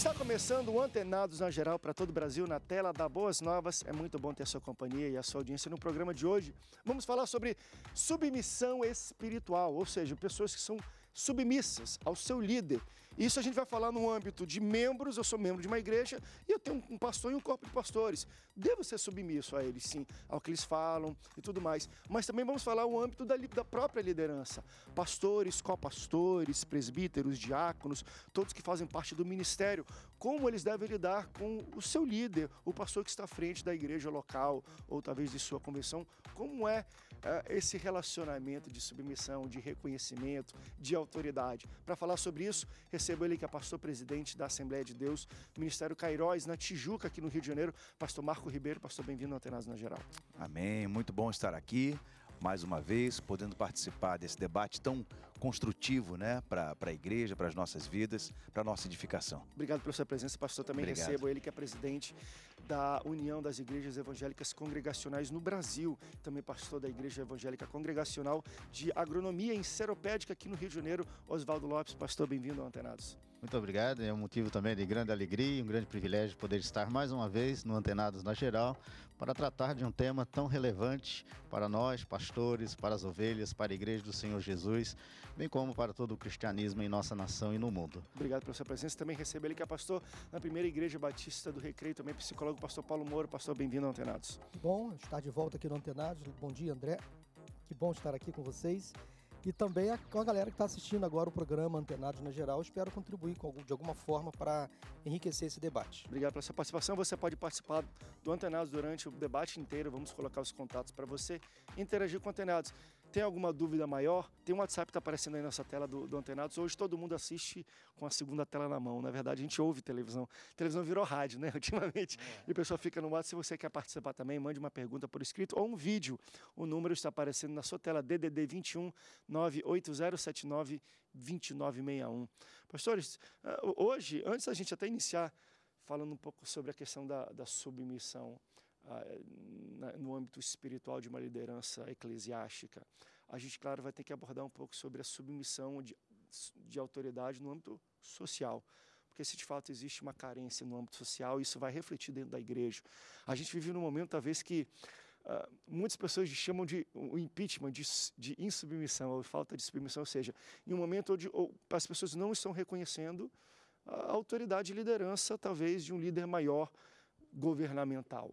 Está começando o Antenados na Geral para todo o Brasil na tela da Boas Novas. É muito bom ter a sua companhia e a sua audiência no programa de hoje. Vamos falar sobre submissão espiritual, ou seja, pessoas que são submissas ao seu líder isso a gente vai falar no âmbito de membros, eu sou membro de uma igreja e eu tenho um pastor e um corpo de pastores. Devo ser submisso a eles, sim, ao que eles falam e tudo mais. Mas também vamos falar o âmbito da, da própria liderança. Pastores, copastores, presbíteros, diáconos, todos que fazem parte do ministério, como eles devem lidar com o seu líder, o pastor que está à frente da igreja local ou talvez de sua convenção, como é, é esse relacionamento de submissão, de reconhecimento, de autoridade. Para falar sobre isso, Recebo ele que é pastor presidente da Assembleia de Deus, Ministério Cairóis, na Tijuca, aqui no Rio de Janeiro. Pastor Marco Ribeiro, pastor, bem-vindo ao Atenas na Geral. Amém, muito bom estar aqui mais uma vez, podendo participar desse debate tão construtivo né, para a igreja, para as nossas vidas, para a nossa edificação. Obrigado pela sua presença, pastor. Também Obrigado. recebo ele, que é presidente da União das Igrejas Evangélicas Congregacionais no Brasil, também pastor da Igreja Evangélica Congregacional de Agronomia em Seropédica, aqui no Rio de Janeiro, Oswaldo Lopes. Pastor, bem-vindo ao Antenados. Muito obrigado, é um motivo também de grande alegria, um grande privilégio poder estar mais uma vez no Antenados na Geral para tratar de um tema tão relevante para nós, pastores, para as ovelhas, para a Igreja do Senhor Jesus, bem como para todo o cristianismo em nossa nação e no mundo. Obrigado pela sua presença, também recebo ele que é pastor na primeira Igreja Batista do Recreio, também psicólogo, pastor Paulo Moro, pastor, bem-vindo ao Antenados. Bom estar de volta aqui no Antenados, bom dia André, que bom estar aqui com vocês e também a, a galera que está assistindo agora o programa Antenados na Geral. Espero contribuir com, de alguma forma para enriquecer esse debate. Obrigado pela sua participação. Você pode participar do Antenados durante o debate inteiro. Vamos colocar os contatos para você interagir com o Antenados. Tem alguma dúvida maior? Tem um WhatsApp que está aparecendo aí na nossa tela do, do Antenados. Hoje todo mundo assiste com a segunda tela na mão. Na verdade, a gente ouve televisão. A televisão virou rádio, né? Ultimamente. É. E o pessoal fica no WhatsApp. Se você quer participar também, mande uma pergunta por escrito ou um vídeo. O número está aparecendo na sua tela, DDD 21 98079 2961. Pastores, ah, hoje, antes da gente até iniciar falando um pouco sobre a questão da, da submissão, ah, no âmbito espiritual de uma liderança eclesiástica. A gente, claro, vai ter que abordar um pouco sobre a submissão de, de autoridade no âmbito social. Porque se de fato existe uma carência no âmbito social, isso vai refletir dentro da igreja. A gente vive num momento, talvez, que uh, muitas pessoas chamam de o impeachment, de, de, insubmissão, ou falta de submissão, ou seja, em um momento onde ou, as pessoas não estão reconhecendo a autoridade e liderança, talvez, de um líder maior governamental.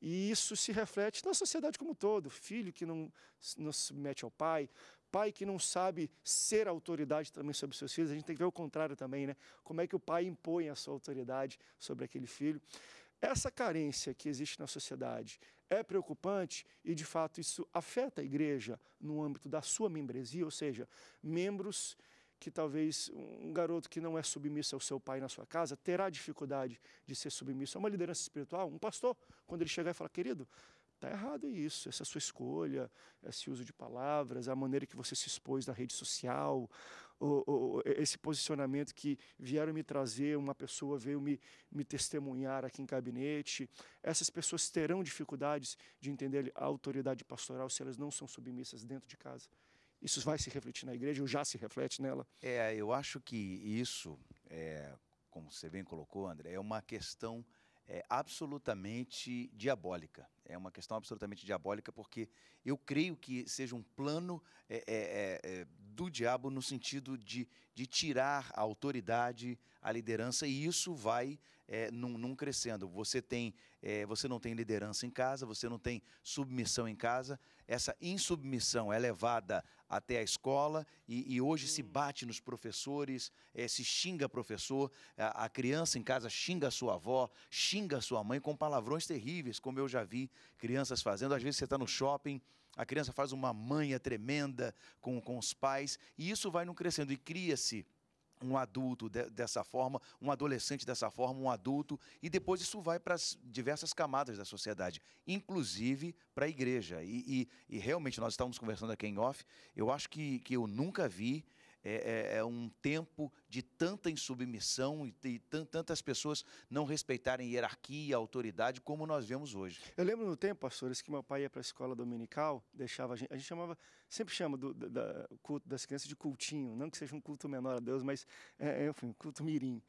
E isso se reflete na sociedade como um todo. Filho que não, não se submete ao pai, pai que não sabe ser autoridade também sobre seus filhos. A gente tem que ver o contrário também, né? Como é que o pai impõe a sua autoridade sobre aquele filho. Essa carência que existe na sociedade é preocupante e, de fato, isso afeta a igreja no âmbito da sua membresia, ou seja, membros que talvez um garoto que não é submisso ao seu pai na sua casa terá dificuldade de ser submisso a uma liderança espiritual, um pastor, quando ele chegar e falar, querido, Está errado isso, essa sua escolha, esse uso de palavras, a maneira que você se expôs na rede social, ou, ou, esse posicionamento que vieram me trazer, uma pessoa veio me, me testemunhar aqui em gabinete. Essas pessoas terão dificuldades de entender a autoridade pastoral se elas não são submissas dentro de casa. Isso vai se refletir na igreja ou já se reflete nela? É, eu acho que isso, é, como você bem colocou, André, é uma questão é, absolutamente diabólica. É uma questão absolutamente diabólica, porque eu creio que seja um plano é, é, é, é do diabo no sentido de, de tirar a autoridade, a liderança, e isso vai é, crescendo. Você tem, é, você não tem liderança em casa, você não tem submissão em casa. Essa insubmissão é levada até a escola e, e hoje hum. se bate nos professores, é, se xinga professor, a, a, criança em casa xinga a sua avó, xinga a sua mãe com palavrões terríveis, como eu já vi crianças fazendo. Às vezes você está no shopping, a criança faz uma manha tremenda com, com os pais e isso vai não crescendo e cria-se um adulto de, dessa forma, um adolescente dessa forma, um adulto, e depois isso vai para diversas camadas da sociedade, inclusive para a igreja. E, e, e, realmente, nós estávamos conversando aqui em off, eu acho que, que eu nunca vi é, é, é, um tempo de tanta insubmissão e, de tantas pessoas não respeitarem hierarquia, autoridade, como nós vemos hoje. Eu lembro no tempo, pastores, que meu pai ia para a escola dominical, deixava a gente, a gente chamava, sempre chama do, da, culto das crianças de cultinho, não que seja um culto menor a Deus, mas, é, é enfim, culto mirim.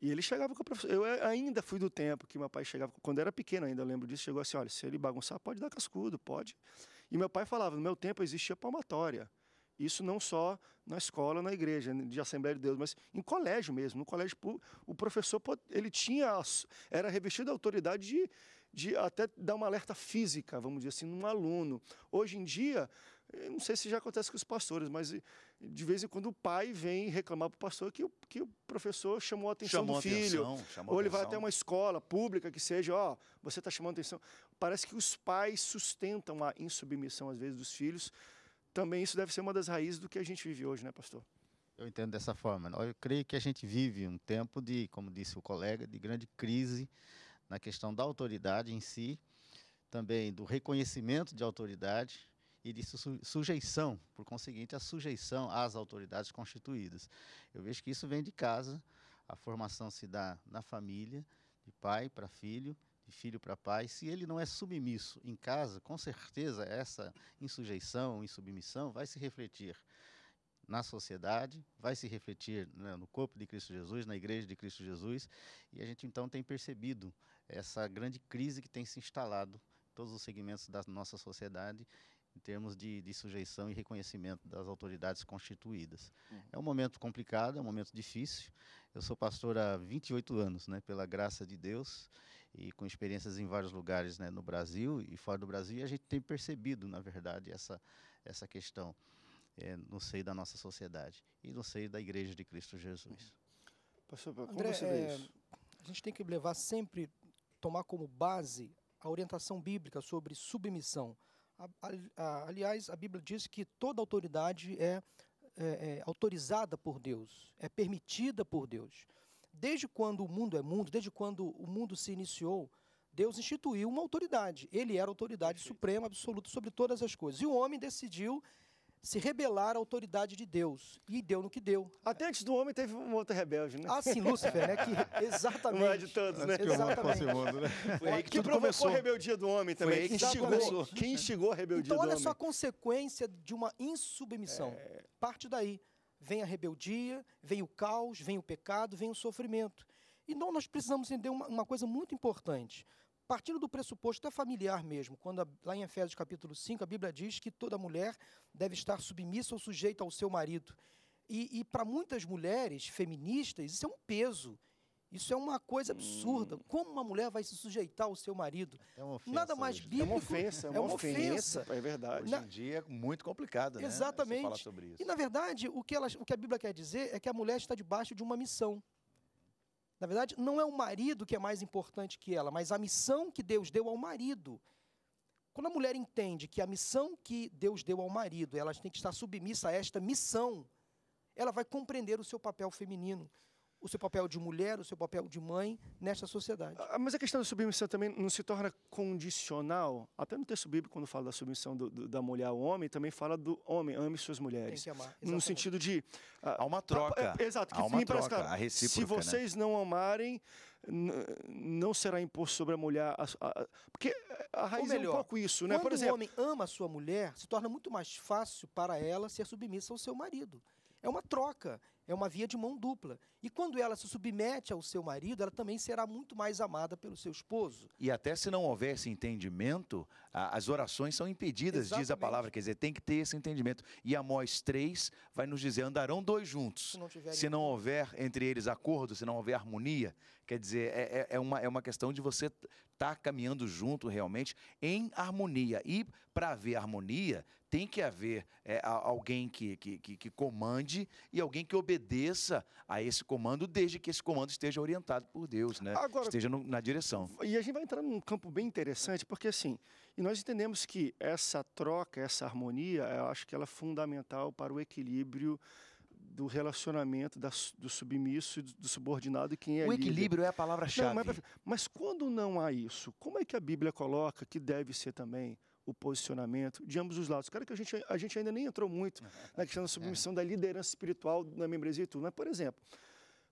E ele chegava com a professora. Eu ainda fui do tempo que meu pai chegava, quando era pequeno ainda, eu lembro disso, chegou assim: olha, se ele bagunçar, pode dar cascudo, pode. E meu pai falava: no meu tempo existia palmatória. Isso não só na escola, na igreja de Assembleia de Deus, mas em colégio mesmo. No colégio o professor ele tinha era revestido da autoridade de, de até dar uma alerta física, vamos dizer assim, num aluno. Hoje em dia, não sei se já acontece com os pastores, mas eh, de vez em quando o pai vem reclamar para o pastor que, o, que o professor chamou a atenção chamou do filho. Atenção, ou ele vai até uma escola pública que seja, ó, você está chamando atenção. Parece que os pais sustentam a insubmissão, às vezes, dos filhos também isso deve ser uma das raízes do que a gente vive hoje, né, pastor? Eu entendo dessa forma. Né? Eu creio que a gente vive um tempo de, como disse o colega, de grande crise na questão da autoridade em si, também do reconhecimento de autoridade e de su sujeição, por conseguinte, a sujeição às autoridades constituídas. Eu vejo que isso vem de casa, a formação se dá na família, de pai para filho, filho para pai, se ele não é submisso em casa, com certeza essa insujeição, insubmissão vai se refletir na sociedade, vai se refletir né, no corpo de Cristo Jesus, na igreja de Cristo Jesus, e a gente então tem percebido essa grande crise que tem se instalado em todos os segmentos da nossa sociedade em termos de, de sujeição e reconhecimento das autoridades constituídas. Uhum. É um momento complicado, é um momento difícil. Eu sou pastor há 28 anos, né, pela graça de Deus, e com experiências em vários lugares né, no Brasil e fora do Brasil, e a gente tem percebido, na verdade, essa, essa questão é, no seio da nossa sociedade e no seio da Igreja de Cristo Jesus. Pastor, como André, você vê eh, isso? a gente tem que levar sempre, tomar como base a orientação bíblica sobre submissão. A, a, a, aliás, a Bíblia diz que toda autoridade é, é, é autorizada por Deus, é permitida por Deus. Desde quando o mundo é mundo, desde quando o mundo se iniciou, Deus instituiu uma autoridade. Ele era a autoridade Perfeito. suprema, absoluta sobre todas as coisas. E o homem decidiu se rebelar à autoridade de Deus. E deu no que deu. Até antes do homem teve um outro rebelde, né? Ah, sim, Lúcifer, né? Que, exatamente. Não é de todos, né? Que exatamente. Mundo, né? Foi aí que, que provocou começou. a rebeldia do homem também. Foi aí que instigou, que instigou a rebeldia então, do homem. Então, olha só a consequência de uma insubmissão. É... Parte daí vem a rebeldia, vem o caos, vem o pecado, vem o sofrimento. Então nós precisamos entender uma, uma coisa muito importante. Partindo do pressuposto até familiar mesmo, quando a, lá em Efésios capítulo 5, a Bíblia diz que toda mulher deve estar submissa ou sujeita ao seu marido. E, e para muitas mulheres feministas, isso é um peso. Isso é uma coisa hum. absurda. Hum. Como uma mulher vai se sujeitar ao seu marido? É uma ofensa, Nada mais bíblico. É uma ofensa, é uma, é uma ofensa. ofensa. É verdade. Na... Hoje em dia é muito complicado, né? Exatamente. Falar sobre isso. E na verdade, o que, ela, o que a Bíblia quer dizer é que a mulher está debaixo de uma missão. Na verdade, não é o marido que é mais importante que ela, mas a missão que Deus deu ao marido. Quando a mulher entende que a missão que Deus deu ao marido, ela tem que estar submissa a esta missão, ela vai compreender o seu papel feminino o seu papel de mulher, o seu papel de mãe nesta sociedade. Ah, mas a questão da submissão também não se torna condicional? Até no texto bíblico, quando fala da submissão do, do, da mulher ao homem, também fala do homem, ame suas mulheres. Tem que amar. No sentido de... Ah, Há uma troca. A, é, exato. Há uma troca, a recíproca. Se né? vocês né? não amarem, não será imposto sobre a mulher... A, a, porque a raiz melhor, é um pouco isso, né? Por exemplo, quando o homem ama a sua mulher, se torna muito mais fácil para ela ser submissa ao seu marido. É uma troca, é uma via de mão dupla. E quando ela se submete ao seu marido, ela também será muito mais amada pelo seu esposo. E até se não houvesse entendimento, as orações são impedidas, Exatamente. diz a palavra. Quer dizer, tem que ter esse entendimento. E Amós 3 vai nos dizer: andarão dois juntos. Se não, se não houver entre eles acordo, se não houver harmonia. Quer dizer, é, é, é uma, é uma questão de você estar tá caminhando junto realmente em harmonia. E para haver harmonia, tem que haver é, alguém que, que, que, comande e alguém que obedeça a esse comando, desde que esse comando esteja orientado por Deus, né? Agora, esteja no, na direção. E a gente vai entrar num campo bem interessante, porque assim, e nós entendemos que essa troca, essa harmonia, eu acho que ela é fundamental para o equilíbrio do relacionamento da, do submisso e do subordinado e quem é O equilíbrio líder. é a palavra-chave. Mas, mas quando não há isso, como é que a Bíblia coloca que deve ser também? o posicionamento de ambos os lados. cara que a gente, a gente ainda nem entrou muito é na questão da submissão é. da liderança espiritual na membresia e tudo, mas, por exemplo,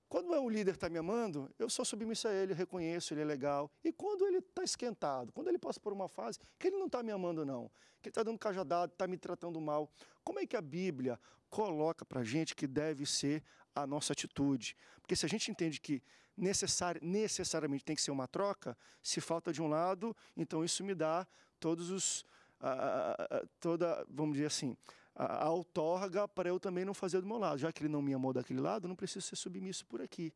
quando é líder está me amando, eu sou submisso a ele, reconheço, ele é legal. E quando ele está esquentado, quando ele passa por uma fase que ele não está me amando, não, que ele está dando cajadado, está me tratando mal, como é que a Bíblia coloca para a gente que deve ser a nossa atitude? Porque se a gente entende que necessari necessariamente tem que ser uma troca, se falta de um lado, então isso me dá todos os toda, vamos dizer assim, a, a outorga para eu também não fazer do meu lado. Já que ele não me amou daquele lado, eu não preciso ser submisso por aqui.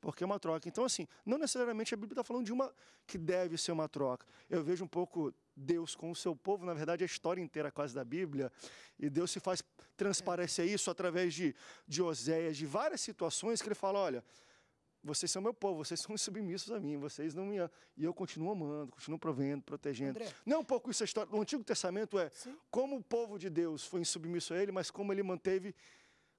Porque é uma troca. Então, assim, não necessariamente a Bíblia está falando de uma que deve ser uma troca. Eu vejo um pouco Deus com o seu povo, na verdade, a história inteira quase da Bíblia, e Deus se faz transparecer isso através de, de Oséias, de várias situações que ele fala: olha, vocês são meu povo, vocês são submissos a mim, vocês não me amam. E eu continuo amando, continuo provendo, protegendo. André. Não é um pouco isso a história. O Antigo Testamento é Sim. como o povo de Deus foi insubmisso a ele, mas como ele manteve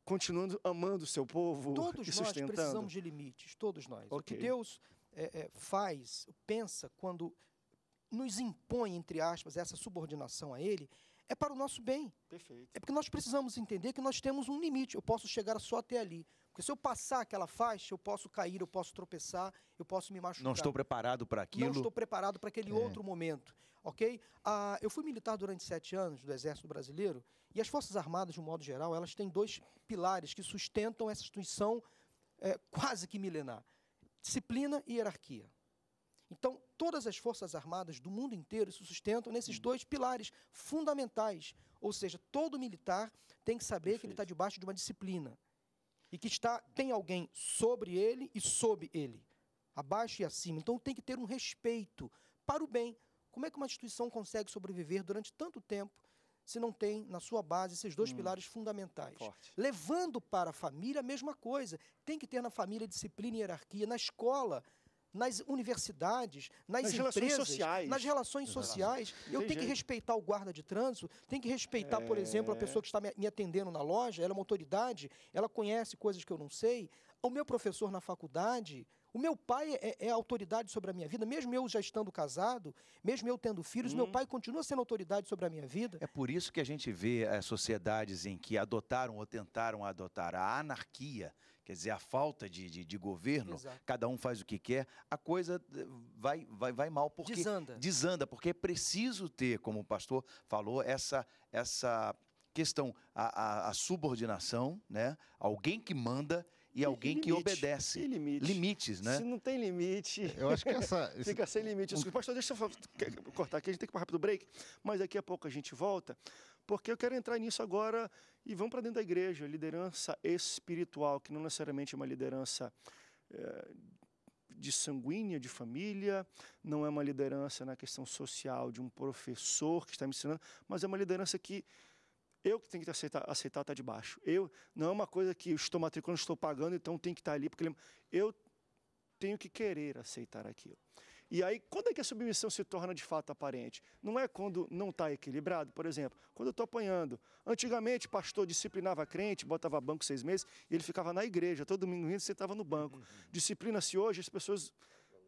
continuando amando o seu povo todos e sustentando. Todos nós precisamos de limites, todos nós. Okay. O que Deus é, é, faz, pensa, quando nos impõe, entre aspas, essa subordinação a Ele, é para o nosso bem. Perfeito. É porque nós precisamos entender que nós temos um limite. Eu posso chegar só até ali, porque se eu passar aquela faixa, eu posso cair, eu posso tropeçar, eu posso me machucar. Não estou preparado para aquilo. Não estou preparado para aquele é. outro momento, ok? Ah, eu fui militar durante sete anos do Exército Brasileiro e as Forças Armadas, de um modo geral, elas têm dois pilares que sustentam essa instituição é, quase que milenar: disciplina e hierarquia. Então, todas as forças armadas do mundo inteiro se sustentam nesses hum. dois pilares fundamentais. Ou seja, todo militar tem que saber Perfeito. que ele está debaixo de uma disciplina e que está tem alguém sobre ele e sob ele, abaixo e acima. Então tem que ter um respeito para o bem. Como é que uma instituição consegue sobreviver durante tanto tempo se não tem na sua base esses dois hum, pilares fundamentais? Forte. Levando para a família a mesma coisa. Tem que ter na família disciplina e hierarquia, na escola nas universidades, nas, nas empresas, relações sociais. nas relações sociais. eu tenho que respeitar o guarda de trânsito, tenho que respeitar, é... por exemplo, a pessoa que está me atendendo na loja, ela é uma autoridade, ela conhece coisas que eu não sei. O meu professor na faculdade, o meu pai é, é, é autoridade sobre a minha vida, mesmo eu já estando casado, mesmo eu tendo filhos, hum. meu pai continua sendo autoridade sobre a minha vida. É por isso que a gente vê as eh, sociedades em que adotaram ou tentaram adotar a anarquia quer dizer, a falta de, de, de governo, Exato. cada um faz o que quer, a coisa eh, vai, vai, vai mal porque desanda. desanda, porque é preciso ter, como o pastor falou, essa essa questão a, a, a subordinação, né? Alguém que manda e, e alguém limite, que obedece. Limite. Limites, né? Se não tem limite. Eu acho que essa. Fica sem limite. Um... Pastor, deixa eu cortar aqui, a gente tem que ir para rápido break, mas daqui a pouco a gente volta, porque eu quero entrar nisso agora e vão para dentro da igreja, liderança espiritual, que não necessariamente é uma liderança é, de sanguínea, de família, não é uma liderança na questão social de um professor que está me ensinando, mas é uma liderança que eu que tenho que aceitar, aceitar estar tá de baixo. Eu não é uma coisa que estou matriculando, estou pagando, então tem que estar tá ali porque eu tenho que querer aceitar aquilo. E aí, quando é que a submissão se torna de fato aparente? Não é quando não está equilibrado, por exemplo, quando eu estou apanhando. Antigamente, pastor disciplinava crente, botava banco seis meses, e ele ficava na igreja, todo domingo ele sentava no banco. Uhum. Disciplina-se hoje, as pessoas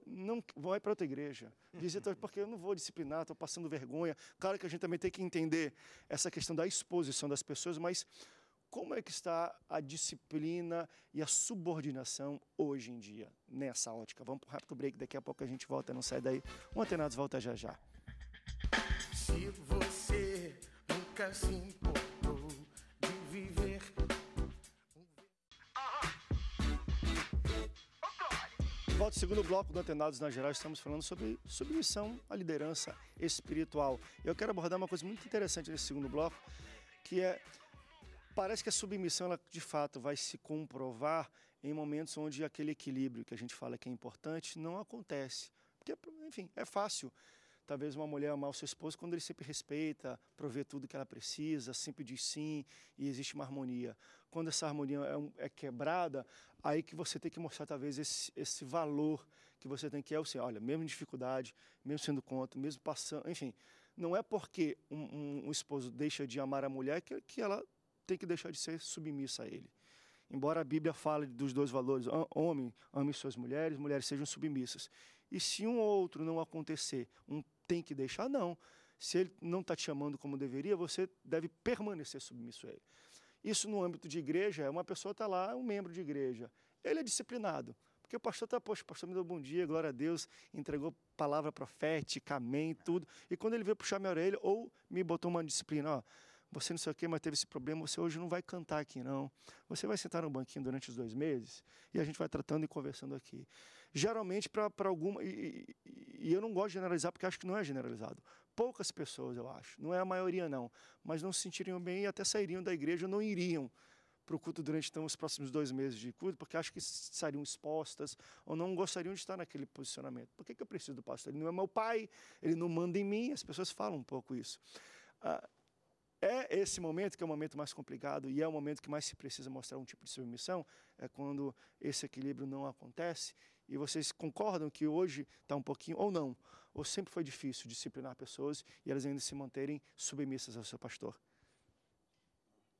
não vão para outra igreja. Dizer, uhum. porque eu não vou disciplinar, estou passando vergonha. Claro que a gente também tem que entender essa questão da exposição das pessoas, mas como é que está a disciplina e a subordinação hoje em dia nessa ótica. Vamos para um rápido break, daqui a pouco a gente volta, não sai daí. O Antenados volta já já. Se você nunca se importou de viver volta ao segundo bloco do Antenados na Geral. Estamos falando sobre submissão à liderança espiritual. Eu quero abordar uma coisa muito interessante nesse segundo bloco, que é parece que a submissão, ela, de fato, vai se comprovar em momentos onde aquele equilíbrio que a gente fala que é importante não acontece. Porque, enfim, é fácil. Talvez uma mulher amar o seu esposo quando ele sempre respeita, provê tudo que ela precisa, sempre diz sim e existe uma harmonia. Quando essa harmonia é, é quebrada, aí que você tem que mostrar talvez esse, esse valor que você tem que é o assim, olha, mesmo em dificuldade, mesmo sendo contra, mesmo passando, enfim, não é porque um, um, um esposo deixa de amar a mulher que, que ela tem que deixar de ser submissa a ele. Embora a Bíblia fale dos dois valores, homem ame suas mulheres, mulheres sejam submissas. E se um ou outro não acontecer, um tem que deixar, não. Se ele não está te chamando como deveria, você deve permanecer submisso a ele. Isso no âmbito de igreja, uma pessoa está lá, um membro de igreja, ele é disciplinado. Porque o pastor está, poxa, o pastor me deu bom dia, glória a Deus, entregou palavra profética, amém, tudo. E quando ele veio puxar minha orelha ou me botou uma disciplina, ó, você não sei o quê, mas teve esse problema, você hoje não vai cantar aqui, não. Você vai sentar no banquinho durante os dois meses e a gente vai tratando e conversando aqui. Geralmente, para alguma. E, e, e eu não gosto de generalizar porque acho que não é generalizado. Poucas pessoas, eu acho. Não é a maioria, não. Mas não se sentiriam bem e até sairiam da igreja, não iriam para o culto durante então, os próximos dois meses de culto, porque acho que seriam expostas ou não gostariam de estar naquele posicionamento. Por que, que eu preciso do pastor? Ele não é meu pai, ele não manda em mim. As pessoas falam um pouco isso. Ah, é esse momento que é o momento mais complicado e é o momento que mais se precisa mostrar um tipo de submissão, é quando esse equilíbrio não acontece. E vocês concordam que hoje está um pouquinho, ou não, ou sempre foi difícil disciplinar pessoas e elas ainda se manterem submissas ao seu pastor?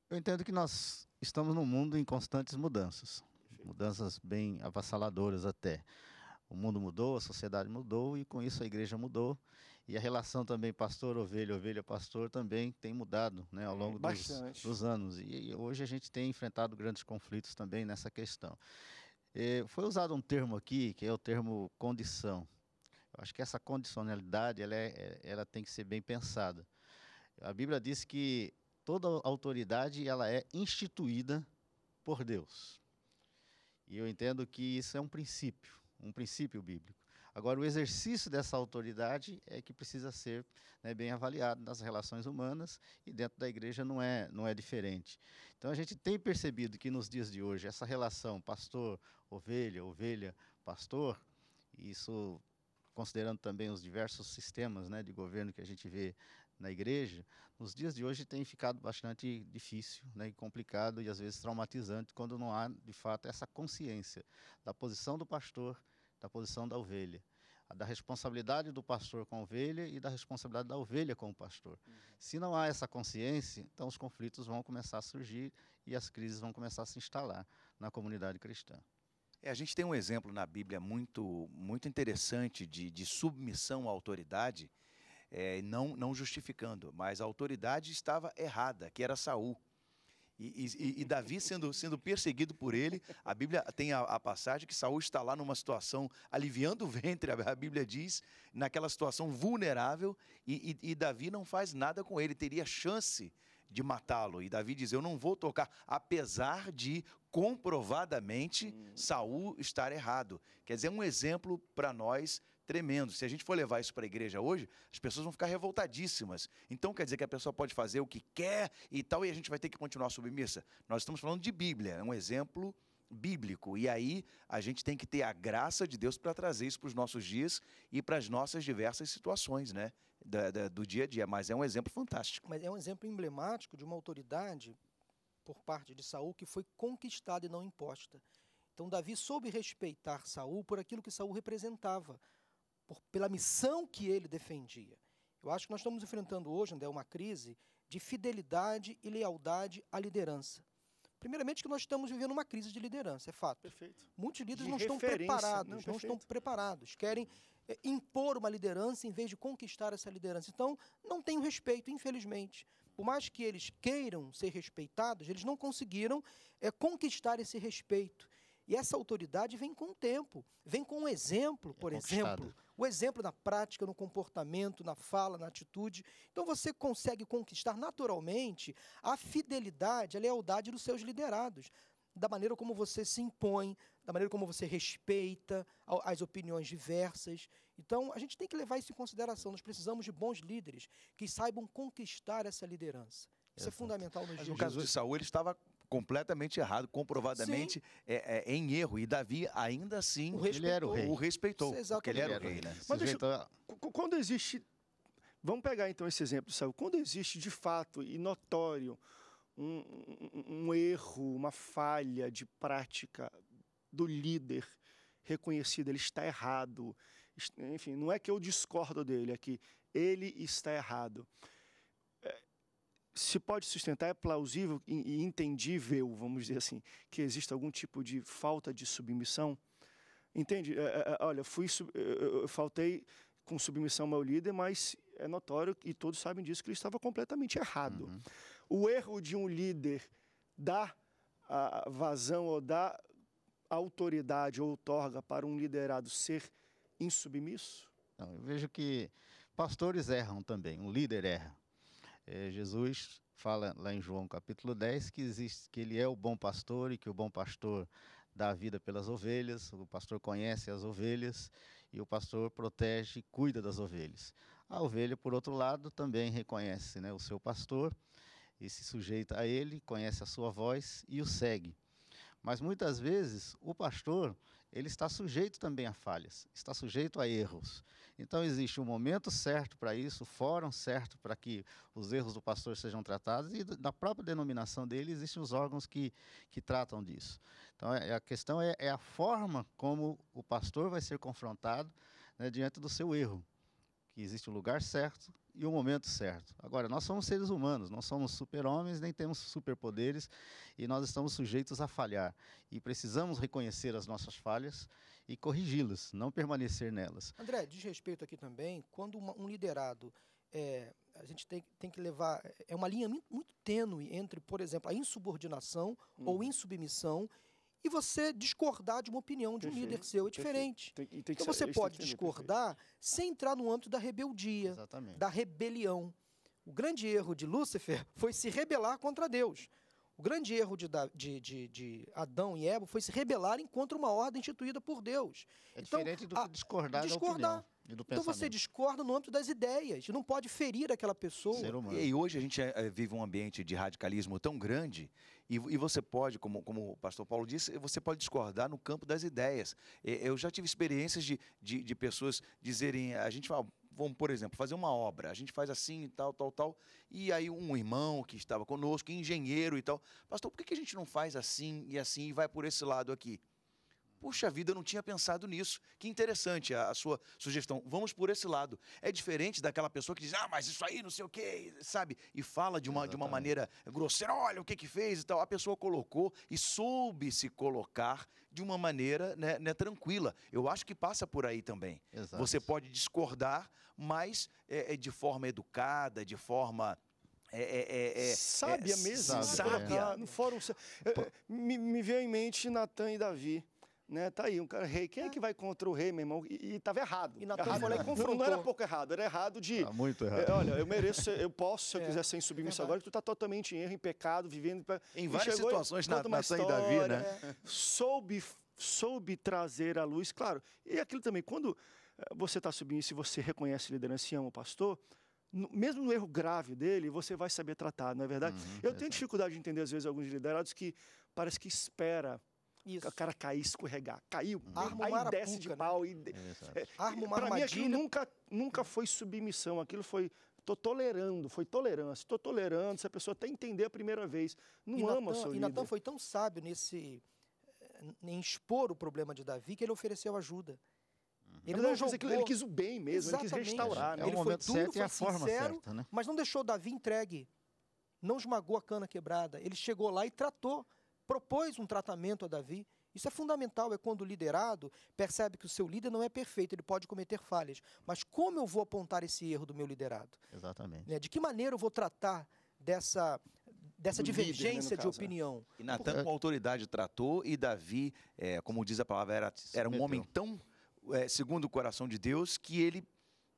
Eu entendo que nós estamos num mundo em constantes mudanças, Perfeito. mudanças bem avassaladoras até. O mundo mudou, a sociedade mudou e com isso a igreja mudou. E a relação também pastor-ovelha, ovelha-pastor também tem mudado né, ao é, longo dos, dos, anos. E, e hoje a gente tem enfrentado grandes conflitos também nessa questão. E é, foi usado um termo aqui, que é o termo condição. Eu acho que essa condicionalidade ela, é, é, ela tem que ser bem pensada. A Bíblia diz que toda autoridade ela é instituída por Deus. E eu entendo que isso é um princípio, um princípio bíblico. Agora, o exercício dessa autoridade é que precisa ser né, bem avaliado nas relações humanas e dentro da igreja não é, não é diferente. Então, a gente tem percebido que nos dias de hoje, essa relação pastor-ovelha, ovelha-pastor, isso considerando também os diversos sistemas né, de governo que a gente vê na igreja, nos dias de hoje tem ficado bastante difícil né, e complicado e às vezes traumatizante quando não há de fato essa consciência da posição do pastor da posição da ovelha, da responsabilidade do pastor com a ovelha e da responsabilidade da ovelha com o pastor. Uhum. Se não há essa consciência, então os conflitos vão começar a surgir e as crises vão começar a se instalar na comunidade cristã. É, a gente tem um exemplo na Bíblia muito, muito interessante de, de submissão à autoridade, é, não, não justificando, mas a autoridade estava errada, que era Saul. E, e, e, Davi sendo, sendo perseguido por ele, a Bíblia tem a, a, passagem que Saul está lá numa situação aliviando o ventre, a Bíblia diz, naquela situação vulnerável, e, e Davi não faz nada com ele, teria chance de matá-lo. E Davi diz: Eu não vou tocar, apesar de comprovadamente Saul estar errado. Quer dizer, um exemplo para nós tremendo. Se a gente for levar isso para a igreja hoje, as pessoas vão ficar revoltadíssimas. Então quer dizer que a pessoa pode fazer o que quer e tal, e a gente vai ter que continuar submissa. Nós estamos falando de Bíblia, é um exemplo bíblico. E aí a gente tem que ter a graça de Deus para trazer isso para os nossos dias e para as nossas diversas situações, né? Da, da, do dia a dia. Mas é um exemplo fantástico. Mas é um exemplo emblemático de uma autoridade por parte de Saul que foi conquistada e não imposta. Então Davi soube respeitar Saul por aquilo que Saul representava por, pela missão que ele defendia. Eu acho que nós estamos enfrentando hoje, André, uma crise de fidelidade e lealdade à liderança. Primeiramente que nós estamos vivendo uma crise de liderança, é fato. Perfeito. Muitos líderes de não estão preparados, não, não estão preparados, querem é, impor uma liderança em vez de conquistar essa liderança. Então, não tem o respeito, infelizmente. Por mais que eles queiram ser respeitados, eles não conseguiram é, conquistar esse respeito. E essa autoridade vem com o tempo, vem com o um exemplo, é por é exemplo. O exemplo na prática, no comportamento, na fala, na atitude. Então você consegue conquistar naturalmente a fidelidade, a lealdade dos seus liderados. Da maneira como você se impõe, da maneira como você respeita as opiniões diversas. Então, a gente tem que levar isso em consideração. Nós precisamos de bons líderes que saibam conquistar essa liderança. Isso é, é fundamental nos dias. No caso de Saul, ele estava completamente errado, comprovadamente é, é, em erro. E Davi, ainda assim, o respeitou, ele era o rei. O respeitou. ele, ele era o rei, né? Mas deixa, então, quando existe. Vamos pegar então esse exemplo, sabe? Quando existe de fato e notório um, um, um erro, uma falha de prática do líder reconhecido, ele está errado. Enfim, não é que eu discordo dele, é que ele está errado se pode sustentar, é plausível e entendível, vamos dizer assim, que existe algum tipo de falta de submissão? Entende? É, é, é, olha, fui, faltei com submissão ao meu líder, mas é notório e todos sabem disso que ele estava completamente errado. Uhum. O erro de um líder dar vazão ou dar autoridade ou outorga para um liderado ser insubmisso? Não, eu vejo que pastores erram também, o líder erra. É, Jesus fala lá em João capítulo 10 que existe que ele é o bom pastor e que o bom pastor dá vida pelas ovelhas, o pastor conhece as ovelhas e o pastor protege e cuida das ovelhas. A ovelha, por outro lado, também reconhece né, o seu pastor e se sujeita a ele, conhece a sua voz e o segue. Mas muitas vezes o pastor ele está sujeito também a falhas, está sujeito a erros. Então existe o um momento certo para isso, o fórum certo para que os erros do pastor sejam tratados e da própria denominação dele existem os órgãos que, que tratam disso. Então é, a questão é, é a forma como o pastor vai ser confrontado né, diante do seu erro, que existe o lugar certo e o momento certo. Agora, nós somos seres humanos, não somos super-homens, nem temos superpoderes e nós estamos sujeitos a falhar. E precisamos reconhecer as nossas falhas e corrigi-las, não permanecer nelas. André, diz respeito aqui também, quando uma, um liderado. É, a gente tem, tem que levar. É uma linha muito, tênue entre, por exemplo, a insubordinação hum. ou uhum. insubmissão e você discordar de uma opinião de um perfeito, líder seu é diferente. Tem, tem então você pode entender, é discordar perfeito. sem entrar no âmbito da rebeldia, Exatamente. da rebelião. O grande erro de Lúcifer foi se rebelar contra Deus. O grande erro de, de, de, de, Adão e Eva foi se rebelarem contra uma ordem instituída por Deus. É então, diferente do que discordar. Discordar então você discorda no âmbito das ideias, não pode ferir aquela pessoa. Ser humano. E hoje a gente eh, eh, vive um ambiente de radicalismo tão grande e, e você pode, como, como o pastor Paulo disse, você pode discordar no campo das ideias. Eu já tive experiências de, de, de pessoas dizerem, a gente fala, vamos, por exemplo, fazer uma obra, a gente faz assim e tal, tal, tal. E aí um irmão que estava conosco, engenheiro e tal, pastor, por que a gente não faz assim e assim e vai por esse lado aqui? Puxa vida, eu não tinha pensado nisso. Que interessante a, a, sua sugestão. Vamos por esse lado. É diferente daquela pessoa que diz, ah, mas isso aí não sei o quê, sabe? E fala de uma, de uma maneira grosseira, olha o que que fez e tal. A pessoa colocou e soube se colocar de uma maneira né, né tranquila. Eu acho que passa por aí também. Exato. Você pode discordar, mas é, é de forma educada, de forma é, é, é, é sábia é mesmo. Sábia. sábia. No fórum, me, me veio em mente Natan e Davi. Né, tá aí, um cara rei. Quem é, que é. vai contra o rei, meu irmão? E, e tava errado. E na errado, falei, confrontou. Não era pouco errado, era errado de. Tá muito é, errado. É, olha, eu mereço, eu posso, se eu é, quiser ser insubmisso é agora, tu tá totalmente em erro, em pecado, vivendo. Pra... Em várias situações na, na história, da vida, né? É. Soube, soube trazer a luz, claro. E aquilo também, quando eh, você está subindo, e você reconhece liderança e ama o pastor, mesmo no erro grave dele, você vai saber tratar, não é verdade? Uhum, eu tenho dificuldade de entender, às vezes, alguns liderados que parece que espera isso. O cara cair, escorregar. Caiu, hum. Arma aí desce de né? pau. Né? E... É, é, Arma uma pra mim aquilo nunca, nunca foi submissão, aquilo foi... Tô tolerando, foi tolerância. Tô tolerando, se a pessoa até entender a primeira vez. Não e ama Natan, seu líder. E Natan foi tão sábio nesse... Eh, em expor o problema de Davi que ele ofereceu ajuda. Uhum. Ele é não, jogou... Aquilo, ele quis o bem mesmo, Exatamente. ele quis restaurar. Né? É o ele momento é foi certo foi e a forma certa, né? mas não deixou Davi entregue. Não esmagou a cana quebrada. Ele chegou lá e tratou propôs um tratamento a Davi. Isso é fundamental, é quando o liderado percebe que o seu líder não é perfeito, ele pode cometer falhas. Mas como eu vou apontar esse erro do meu liderado? Exatamente. Né, de que maneira eu vou tratar dessa, dessa divergência líder, né, de é. opinião? E Natan, com é. autoridade, tratou, e Davi, é, como diz a palavra, era, era um homem tão é, segundo o coração de Deus que ele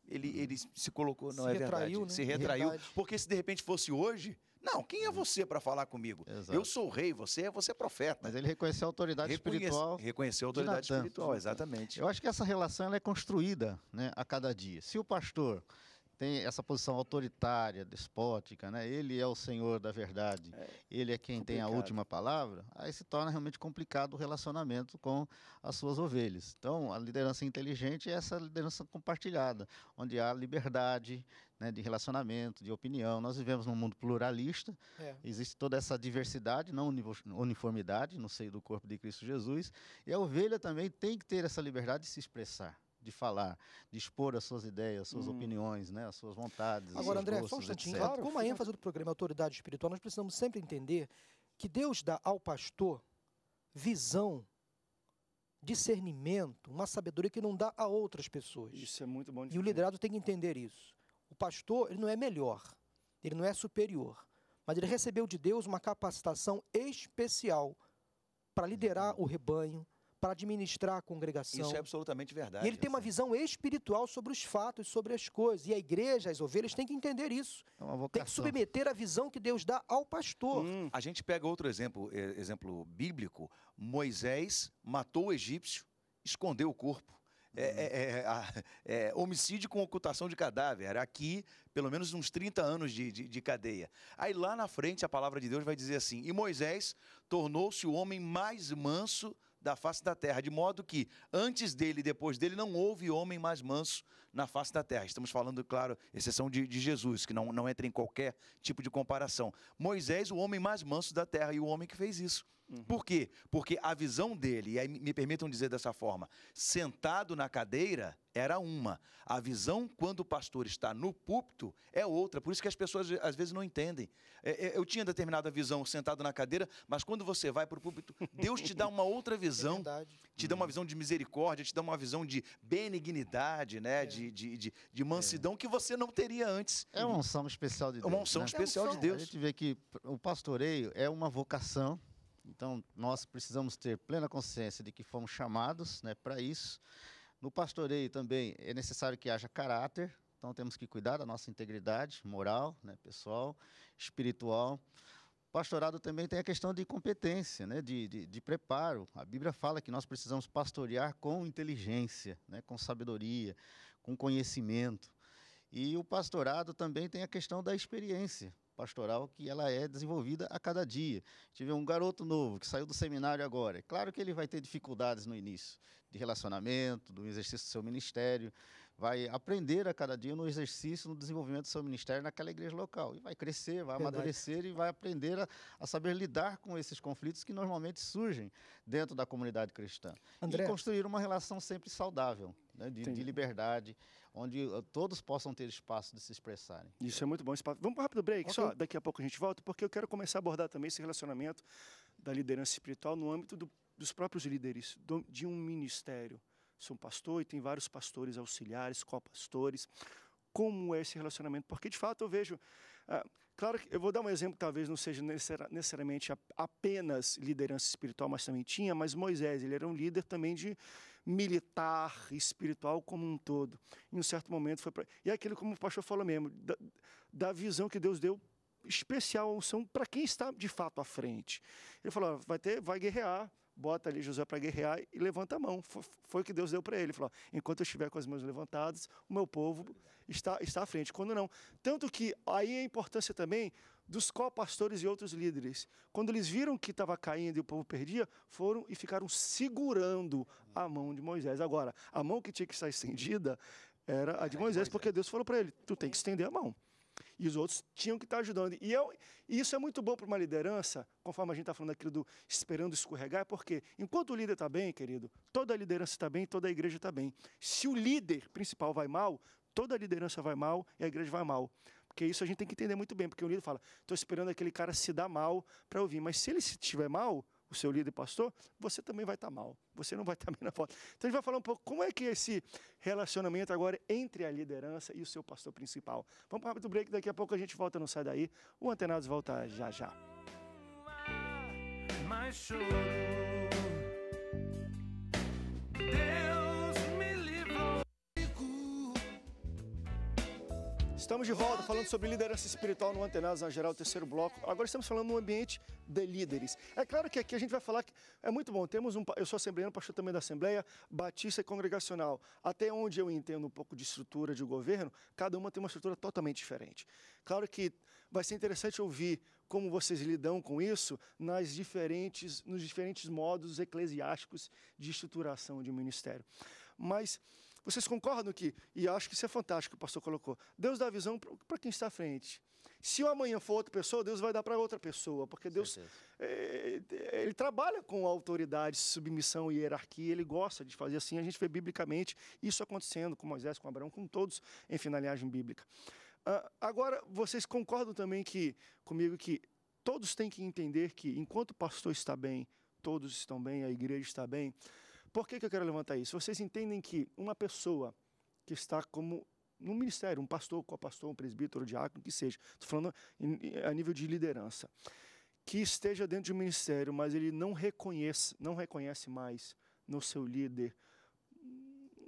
ele, ele se colocou, não se é retraiu, verdade, né? se retraiu, verdade. porque se de repente fosse hoje, não, quem é uhum. você para falar comigo? Exato. Eu sou rei, você é você é profeta. Mas ele reconheceu a autoridade Reconhece, espiritual. Reconheceu a autoridade espiritual, exatamente. Eu acho que essa relação é construída né, a cada dia. Se o pastor tem essa posição autoritária, despótica, né? Ele é o senhor da verdade, é, ele é quem complicado. tem a última palavra. Aí se torna realmente complicado o relacionamento com as suas ovelhas. Então, a liderança inteligente é essa liderança compartilhada, onde há liberdade né, de relacionamento, de opinião. Nós vivemos num mundo pluralista, é. existe toda essa diversidade, não uniformidade no seio do corpo de Cristo Jesus. E a ovelha também tem que ter essa liberdade de se expressar de falar, de expor as suas ideias, as suas hum. opiniões, né, as suas vontades. Agora, André, gostos, só um instantinho. Claro, como a ênfase do programa é Autoridade Espiritual, nós precisamos sempre entender que Deus dá ao pastor visão, discernimento, uma sabedoria que não dá a outras pessoas. Isso é muito bom. De e o liderado tem que entender isso. O pastor, ele não é melhor, ele não é superior, mas ele recebeu de Deus uma capacitação especial para liderar o rebanho, para administrar a congregação. Isso é absolutamente verdade. E ele tem uma assim. visão espiritual sobre os fatos, sobre as coisas. E a igreja, as ovelhas, tem que entender isso. É tem que submeter a visão que Deus dá ao pastor. Hum. A gente pega outro exemplo, eh, exemplo bíblico. Moisés matou o egípcio, escondeu o corpo é, é, é, homicídio com ocultação de cadáver. Aqui, pelo menos uns 30 anos de, de, de cadeia. Aí lá na frente, a palavra de Deus vai dizer assim: E Moisés tornou-se o homem mais manso da face da terra, de modo que antes dele e depois dele não houve homem mais manso na face da terra. Estamos falando, claro, exceção de, de Jesus, que não, não entra em qualquer tipo de comparação. Moisés, o homem mais manso da terra, e o homem que fez isso. Uhum. Por quê? Porque a visão dele, e aí me permitam dizer dessa forma, sentado na cadeira era uma, a visão quando o pastor está no púlpito é outra, por isso que as pessoas às vezes não entendem. É, é, eu tinha determinada visão sentado na cadeira, mas quando você vai para o púlpito, Deus te dá uma outra visão, é te dá uma uhum. visão de misericórdia, te dá uma visão de benignidade, né? É. De, de, de, de, mansidão é. que você não teria antes. É uma unção especial de é Deus. Uma unção né? especial de Deus. A gente vê que o pastoreio é uma vocação então, nós precisamos ter plena consciência de que fomos chamados né, para isso. No pastoreio também é necessário que haja caráter, então temos que cuidar da nossa integridade moral, né, pessoal, espiritual. Pastorado também tem a questão de competência, né, de, de, de, preparo. A Bíblia fala que nós precisamos pastorear com inteligência, né, com sabedoria, com conhecimento. E o pastorado também tem a questão da experiência pastoral que ela é desenvolvida a cada dia. Tive um garoto novo que saiu do seminário agora. É claro que ele vai ter dificuldades no início de relacionamento, do exercício do seu ministério, vai aprender a cada dia no exercício, no desenvolvimento do seu ministério naquela igreja local e vai crescer, vai Verdade. amadurecer e vai aprender a, a, saber lidar com esses conflitos que normalmente surgem dentro da comunidade cristã André. e construir uma relação sempre saudável né, de, de liberdade onde eh, todos possam ter espaço de se expressarem. Isso é muito bom. Espaço. Vamos para um rápido break, okay. só daqui a pouco a gente volta, porque eu quero começar a abordar também esse relacionamento da liderança espiritual no âmbito do, dos próprios líderes, do, de um ministério. Sou um pastor e tem vários pastores auxiliares, co-pastores. Como é esse relacionamento? Porque, de fato, eu vejo... Ah, claro que eu vou dar um exemplo que talvez não seja necessariamente apenas liderança espiritual, mas também tinha, mas Moisés, ele era um líder também de militar, espiritual como um todo. Em um certo momento foi para. E é aquilo como o pastor falou mesmo, da, da visão que Deus deu especial a unção para quem está de fato à frente. Ele falou: vai ter, vai guerrear, bota ali José para guerrear e levanta a mão. Foi, foi o que Deus deu para ele. ele. Falou: enquanto eu estiver com as mãos levantadas, o meu povo está, está à frente. Quando não. Tanto que aí a importância também dos co-pastores e outros líderes. Quando eles viram que estava caindo e o povo perdia, foram e ficaram segurando a mão de Moisés. Agora, a mão que tinha que estar estendida era a de Moisés, porque Deus falou para ele: tu tem que estender a mão. E os outros tinham que estar ajudando. E, eu, e isso é muito bom para uma liderança, conforme a gente está falando aquilo do esperando escorregar, é porque enquanto o líder está bem, querido, toda a liderança está bem, toda a igreja está bem. Se o líder principal vai mal, toda a liderança vai mal e a igreja vai mal. Porque isso a gente tem que entender muito bem, porque o líder fala: estou esperando aquele cara se dar mal para ouvir. Mas se ele se estiver mal, o seu líder e pastor, você também vai estar tá mal. Você não vai estar tá bem na foto. Então a gente vai falar um pouco como é que é esse relacionamento agora entre a liderança e o seu pastor principal. Vamos para o rápido break, daqui a pouco a gente volta, não sai daí. O Antenados volta já já. Mas Estamos de volta falando sobre liderança espiritual no Antenados na Geral, terceiro bloco. Agora estamos falando no ambiente de líderes. É claro que aqui a gente vai falar que é muito bom. Temos um, eu sou assembleano, pastor também da Assembleia Batista e Congregacional. Até onde eu entendo um pouco de estrutura de governo, cada uma tem uma estrutura totalmente diferente. Claro que vai ser interessante ouvir como vocês lidam com isso nas diferentes, nos diferentes modos eclesiásticos de estruturação de um ministério. Mas vocês concordam que, e acho que isso é fantástico que o pastor colocou, Deus dá visão para quem está à frente. Se o amanhã for outra pessoa, Deus vai dar para outra pessoa, porque Deus é, é, ele trabalha com autoridade, submissão e hierarquia, ele gosta de fazer assim. A gente vê biblicamente isso acontecendo com Moisés, com Abraão, com todos em finalidade bíblica. Uh, agora, vocês concordam também que comigo que todos têm que entender que enquanto o pastor está bem, todos estão bem, a igreja está bem, por que, que eu quero levantar isso? Vocês entendem que uma pessoa que está como no ministério, um pastor, com a pastor um presbítero, um diácono, que seja, estou falando a nível de liderança, que esteja dentro de um ministério, mas ele não reconhece, não reconhece mais no seu líder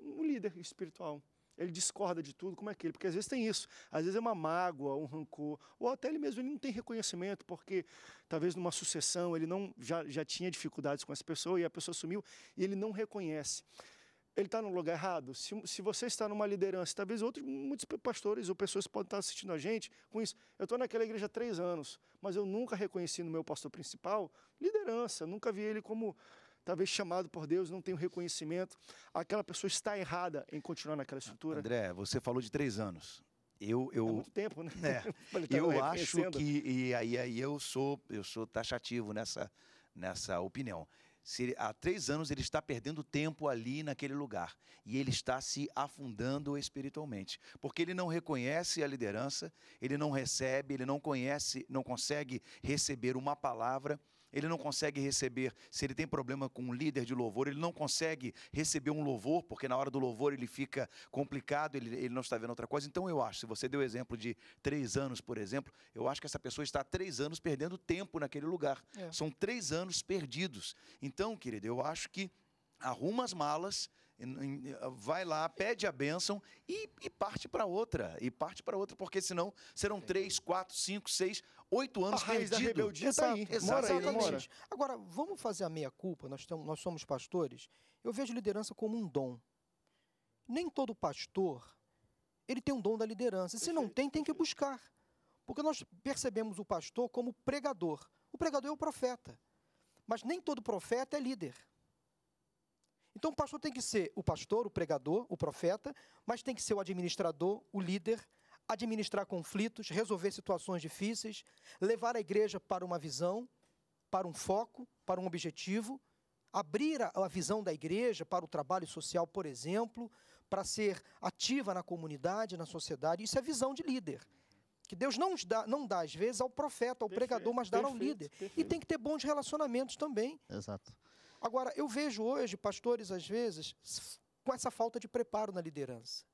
um líder espiritual, ele discorda de tudo, como é que ele? Porque às vezes tem isso, às vezes é uma mágoa, um rancor, ou até ele mesmo ele não tem reconhecimento, porque talvez numa sucessão ele não já, já tinha dificuldades com essa pessoa e a pessoa sumiu e ele não reconhece. Ele está no lugar errado. Se, se você está numa liderança, talvez outros, muitos pastores ou pessoas podem estar assistindo a gente com isso. Eu estou naquela igreja há três anos, mas eu nunca reconheci no meu pastor principal liderança, nunca vi ele como talvez chamado por Deus, não tem o reconhecimento. Aquela pessoa está errada em continuar naquela estrutura. André, você falou de três anos. Eu, eu, é muito tempo, né? É, eu tá acho que e aí, aí eu sou eu sou taxativo nessa nessa opinião. Se, há três anos ele está perdendo tempo ali naquele lugar e ele está se afundando espiritualmente, porque ele não reconhece a liderança, ele não recebe, ele não conhece, não consegue receber uma palavra ele não consegue receber. Se ele tem problema com um líder de louvor, ele não consegue receber um louvor, porque na hora do louvor ele fica complicado, ele, ele não está vendo outra coisa. Então eu acho, se você deu o exemplo de três anos, por exemplo, eu acho que essa pessoa está há três anos perdendo tempo naquele lugar. É. São três anos perdidos. Então, querido, eu acho que arruma as malas vai lá, pede a bênção e, e parte para outra. E parte para outra, porque senão serão é. três, quatro, cinco, seis, oito anos a raiz perdido. da rebeldia está tá aí. exatamente. Né? Agora, vamos fazer a meia-culpa, nós, nós somos pastores, eu vejo liderança como um dom. Nem todo pastor, ele tem um dom da liderança. Se não tem, tem que buscar. Porque nós percebemos o pastor como pregador. O pregador é o profeta. Mas nem todo profeta é líder. Então, o pastor tem que ser o pastor, o pregador, o profeta, mas tem que ser o administrador, o líder, administrar conflitos, resolver situações difíceis, levar a igreja para uma visão, para um foco, para um objetivo, abrir a, a visão da igreja para o trabalho social, por exemplo, para ser ativa na comunidade, na sociedade. Isso é visão de líder. Que Deus não dá, não dá às vezes, ao profeta, ao perfeito, pregador, mas dá perfeito, ao líder. Perfeito. E tem que ter bons relacionamentos também. Exato. Agora, eu vejo hoje pastores, às vezes, com essa falta de preparo na liderança.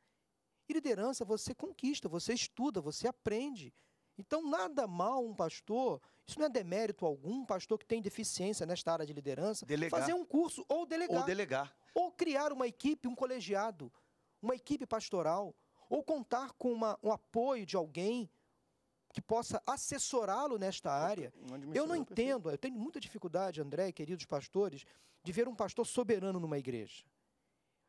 E liderança você conquista, você estuda, você aprende. Então, nada mal um pastor, isso não é demérito algum, um pastor que tem deficiência nesta área de liderança, delegar. fazer um curso ou delegar. Ou delegar. Ou criar uma equipe, um colegiado, uma equipe pastoral, ou contar com uma, um apoio de alguém, que possa assessorá-lo nesta área. Eu não entendo, eu tenho muita dificuldade, André e queridos pastores, de ver um pastor soberano numa igreja.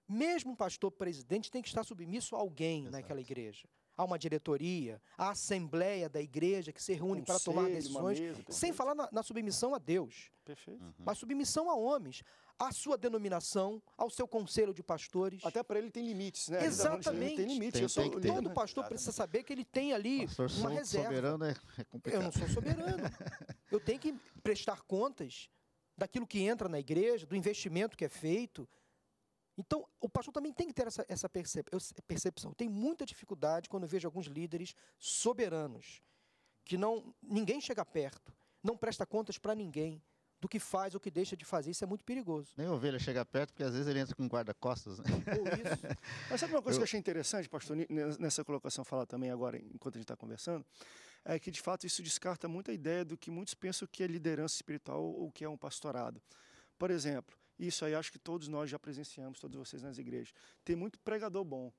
Mesmo um pastor presidente tem que estar submisso a alguém Exato. naquela igreja. Há uma diretoria, a assembleia da igreja que se reúne para tomar decisões, mesa, sem falar na, na, submissão a Deus. Perfeito. Uhum. Mas submissão a homens, à sua denominação, ao seu conselho de pastores. Até para ele tem limites, né? Tá Exatamente. Tem limites. Tem, sou, tem todo né? pastor precisa saber que ele tem ali pastor, uma reserva. soberano é, é complicado. Eu não sou soberano. Eu tenho que prestar contas daquilo que entra na igreja, do investimento que é feito. Então, o pastor também tem que ter essa, essa percepção. Tem muita dificuldade quando eu vejo alguns líderes soberanos, que não ninguém chega perto, não presta contas para ninguém do que faz ou que deixa de fazer. Isso é muito perigoso. Nem ovelha chega perto, porque às vezes ele entra com guarda-costas. Né? isso. Mas sabe uma coisa eu... que eu achei interessante, pastor, nessa colocação falar também agora, enquanto a gente está conversando? É que, de fato, isso descarta muita ideia do que muitos pensam que é liderança espiritual ou que é um pastorado. Por exemplo, isso aí acho que todos nós já presenciamos, todos vocês nas igrejas. Tem muito pregador bom.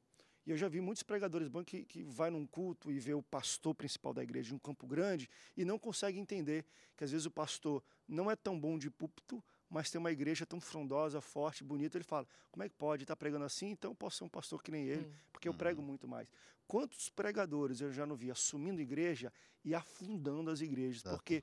E eu já vi muitos pregadores bons que, que vai num culto e vê o pastor principal da igreja em um campo grande e não consegue entender que às vezes o pastor não é tão bom de púlpito, mas tem uma igreja tão frondosa, forte, bonita. Ele fala: como é que pode estar tá pregando assim? Então eu posso ser um pastor que nem ele, Sim. porque eu uhum. prego muito mais. Quantos pregadores eu já não vi assumindo igreja e afundando as igrejas? Exato. Porque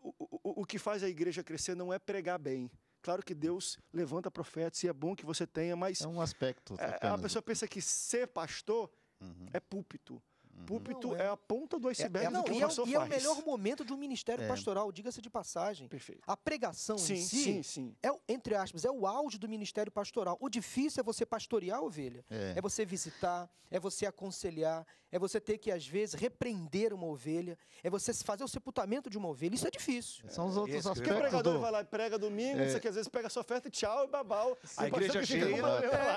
uh, o, o, o que faz a igreja crescer não é pregar bem claro que Deus levanta profetas e é bom que você tenha, mas. É um aspecto. É, a pessoa pensa que ser pastor uhum. é púlpito. Púlpito é. é. a ponta do é, iceberg é, é, não, do que o é, E é o melhor momento de um ministério é. pastoral, diga-se de passagem. Perfeito. A pregação sim, em si, sim, sim. é, entre aspas, é o auge do ministério pastoral. O difícil é você pastorear a ovelha. É. é. você visitar, é você aconselhar, é você ter que, às vezes, repreender uma ovelha, é você fazer o sepultamento de uma ovelha. Isso é difícil. São os outros aspectos. Né? Porque o pregador do... vai lá e prega domingo, é. você que às vezes pega a sua oferta e tchau e babau. A igreja cheia,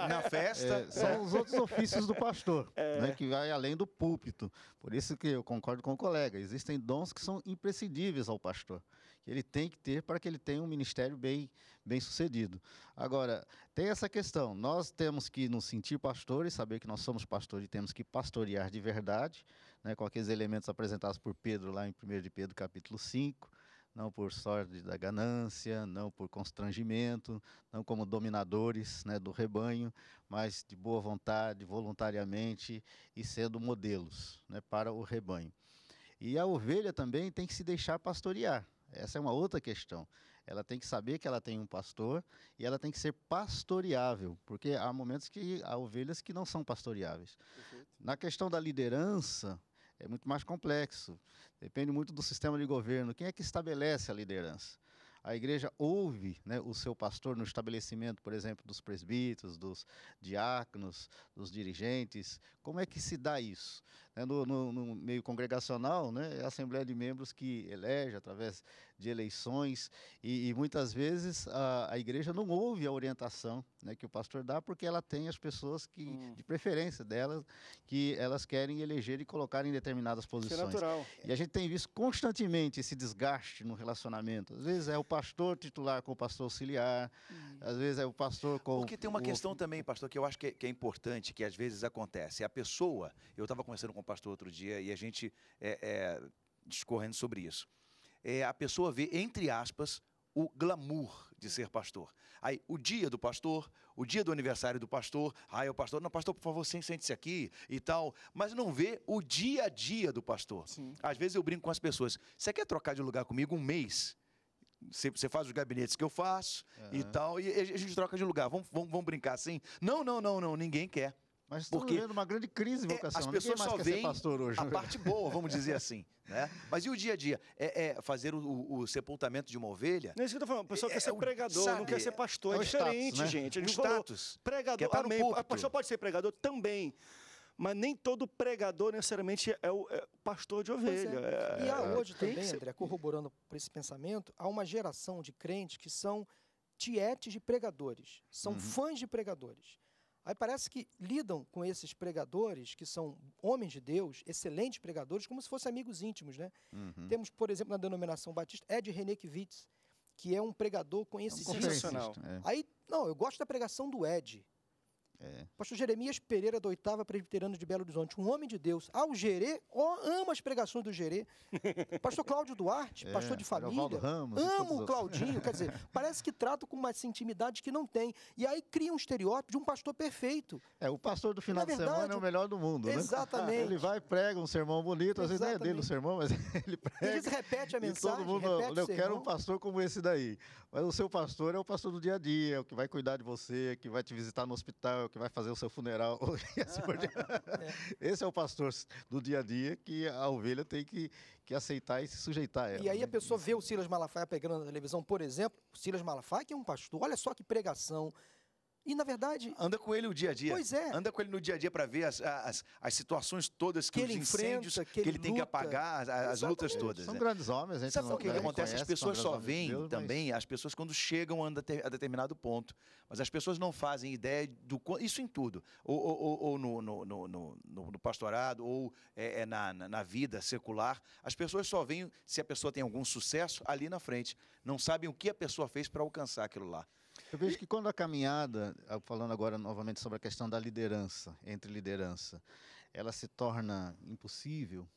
na festa. São os outros ofícios do pastor, né, que vai além do púlpito púlpito. Por isso que eu concordo com o colega, existem dons que são imprescindíveis ao pastor, que ele tem que ter para que ele tenha um ministério bem, bem sucedido. Agora, tem essa questão, nós temos que nos sentir pastores, saber que nós somos pastores e temos que pastorear de verdade, né, com aqueles elementos apresentados por Pedro lá em 1 de Pedro capítulo 5, não por sorte da ganância, não por constrangimento, não como dominadores né, do rebanho, mas de boa vontade, voluntariamente e sendo modelos né, para o rebanho. E a ovelha também tem que se deixar pastorear. Essa é uma outra questão. Ela tem que saber que ela tem um pastor e ela tem que ser pastoreável, porque há momentos que há ovelhas que não são pastoreáveis. Perfeito. Na questão da liderança, é muito mais complexo. Depende muito do sistema de governo. Quem é que estabelece a liderança? A igreja ouve né, o seu pastor no estabelecimento, por exemplo, dos presbíteros, dos diáconos, dos dirigentes. Como é que se dá isso? Né? No, no, no, meio congregacional, né? é a Assembleia de Membros que elege através de eleições e, e muitas vezes a, a, igreja não ouve a orientação né, que o pastor dá porque ela tem as pessoas que, hum. de preferência delas, que elas querem eleger e colocar em determinadas posições. Isso é natural. E a gente tem visto constantemente esse desgaste no relacionamento. Às vezes é o pastor titular com o pastor auxiliar, hum. às vezes é o pastor com Porque tem uma o... questão também, pastor, que eu acho que é, que é importante, que às vezes acontece. A pessoa, eu estava conversando com com o pastor outro dia e a gente é, é, discorrendo sobre isso. É, a pessoa vê, entre aspas, o glamour de ser pastor. Aí, o dia do pastor, o dia do aniversário do pastor, aí o pastor, não, pastor, por favor, sente-se aqui e tal, mas não vê o dia a dia do pastor. Sim. Às vezes eu brinco com as pessoas, você quer trocar de lugar comigo um mês? Você faz os gabinetes que eu faço uhum. e tal, e a gente troca de lugar, vamos, vamos, vamos brincar assim? Não, não, não, não, ninguém quer. Mas estamos porque vivendo uma grande crise vocacional. É, as pessoas só veem a parte boa, vamos dizer assim. Né? Mas e o dia a dia? É, é fazer o, o, o, sepultamento de uma ovelha? Não é isso que eu estou falando. O pessoal é, quer é ser pregador, sabe, não quer ser pastor. É, é diferente, status, né? gente. A gente falou, status. É tá pregador, que amém. O pastor pode ser pregador também mas nem todo pregador necessariamente é o, é pastor de ovelha. É. E há hoje também, ser... André, corroborando por esse pensamento, há uma geração de crentes que são tietes de pregadores, são uhum. fãs de pregadores. Aí parece que lidam com esses pregadores, que são homens de Deus, excelentes pregadores, como se fossem amigos íntimos. Né? Uhum. Temos, por exemplo, na denominação batista, Ed René Kivitz, que é um pregador conhecido. É um é. Aí, não, eu gosto da pregação do Ed. É. Pastor Jeremias Pereira, da oitava presbiteriana de Belo Horizonte, um homem de Deus. Ao ah, Gerê, oh, as pregações do Gerê. Pastor Cláudio Duarte, é, pastor de família. Ramos, amo o Claudinho, quer dizer, parece que trata com uma intimidade que não tem. E aí cria um estereótipo de um pastor perfeito. É, o pastor do final verdade, de semana é o melhor do mundo, né? Exatamente. Né? Ele vai e prega um sermão bonito, às vezes não é dele o sermão, mas ele prega. Às repete a mensagem. E todo mundo, eu quero um pastor como esse daí. Mas o seu pastor é o pastor do dia a dia, é o que vai cuidar de você, é que vai te visitar no hospital, é que vai fazer o seu funeral. Assim é. Esse é o pastor do dia a dia que a ovelha tem que, que aceitar e se sujeitar a ela. E aí a né? pessoa vê o Silas Malafaia pegando na televisão, por exemplo, o Silas Malafaia que é um pastor, olha só que pregação, e, na verdade. Anda com ele o dia a dia. Pois é. Anda com ele no dia a dia para ver as, as, as, situações todas que, que ele enfrenta, que ele, que ele tem que apagar, as, as lutas todas. São né? grandes homens, a gente Sabe o que, acontece? Conhece, as pessoas só veem de também, mas... as pessoas quando chegam a, a, determinado ponto, mas as pessoas não fazem ideia do. Isso em tudo. Ou, ou, ou, ou no, no, no, no, pastorado, ou é, é na, na vida secular. As pessoas só veem se a pessoa tem algum sucesso ali na frente. Não sabem o que a pessoa fez para alcançar aquilo lá. Eu vejo que quando a caminhada, ah, falando agora novamente sobre a questão da liderança, entre liderança, ela se torna impossível,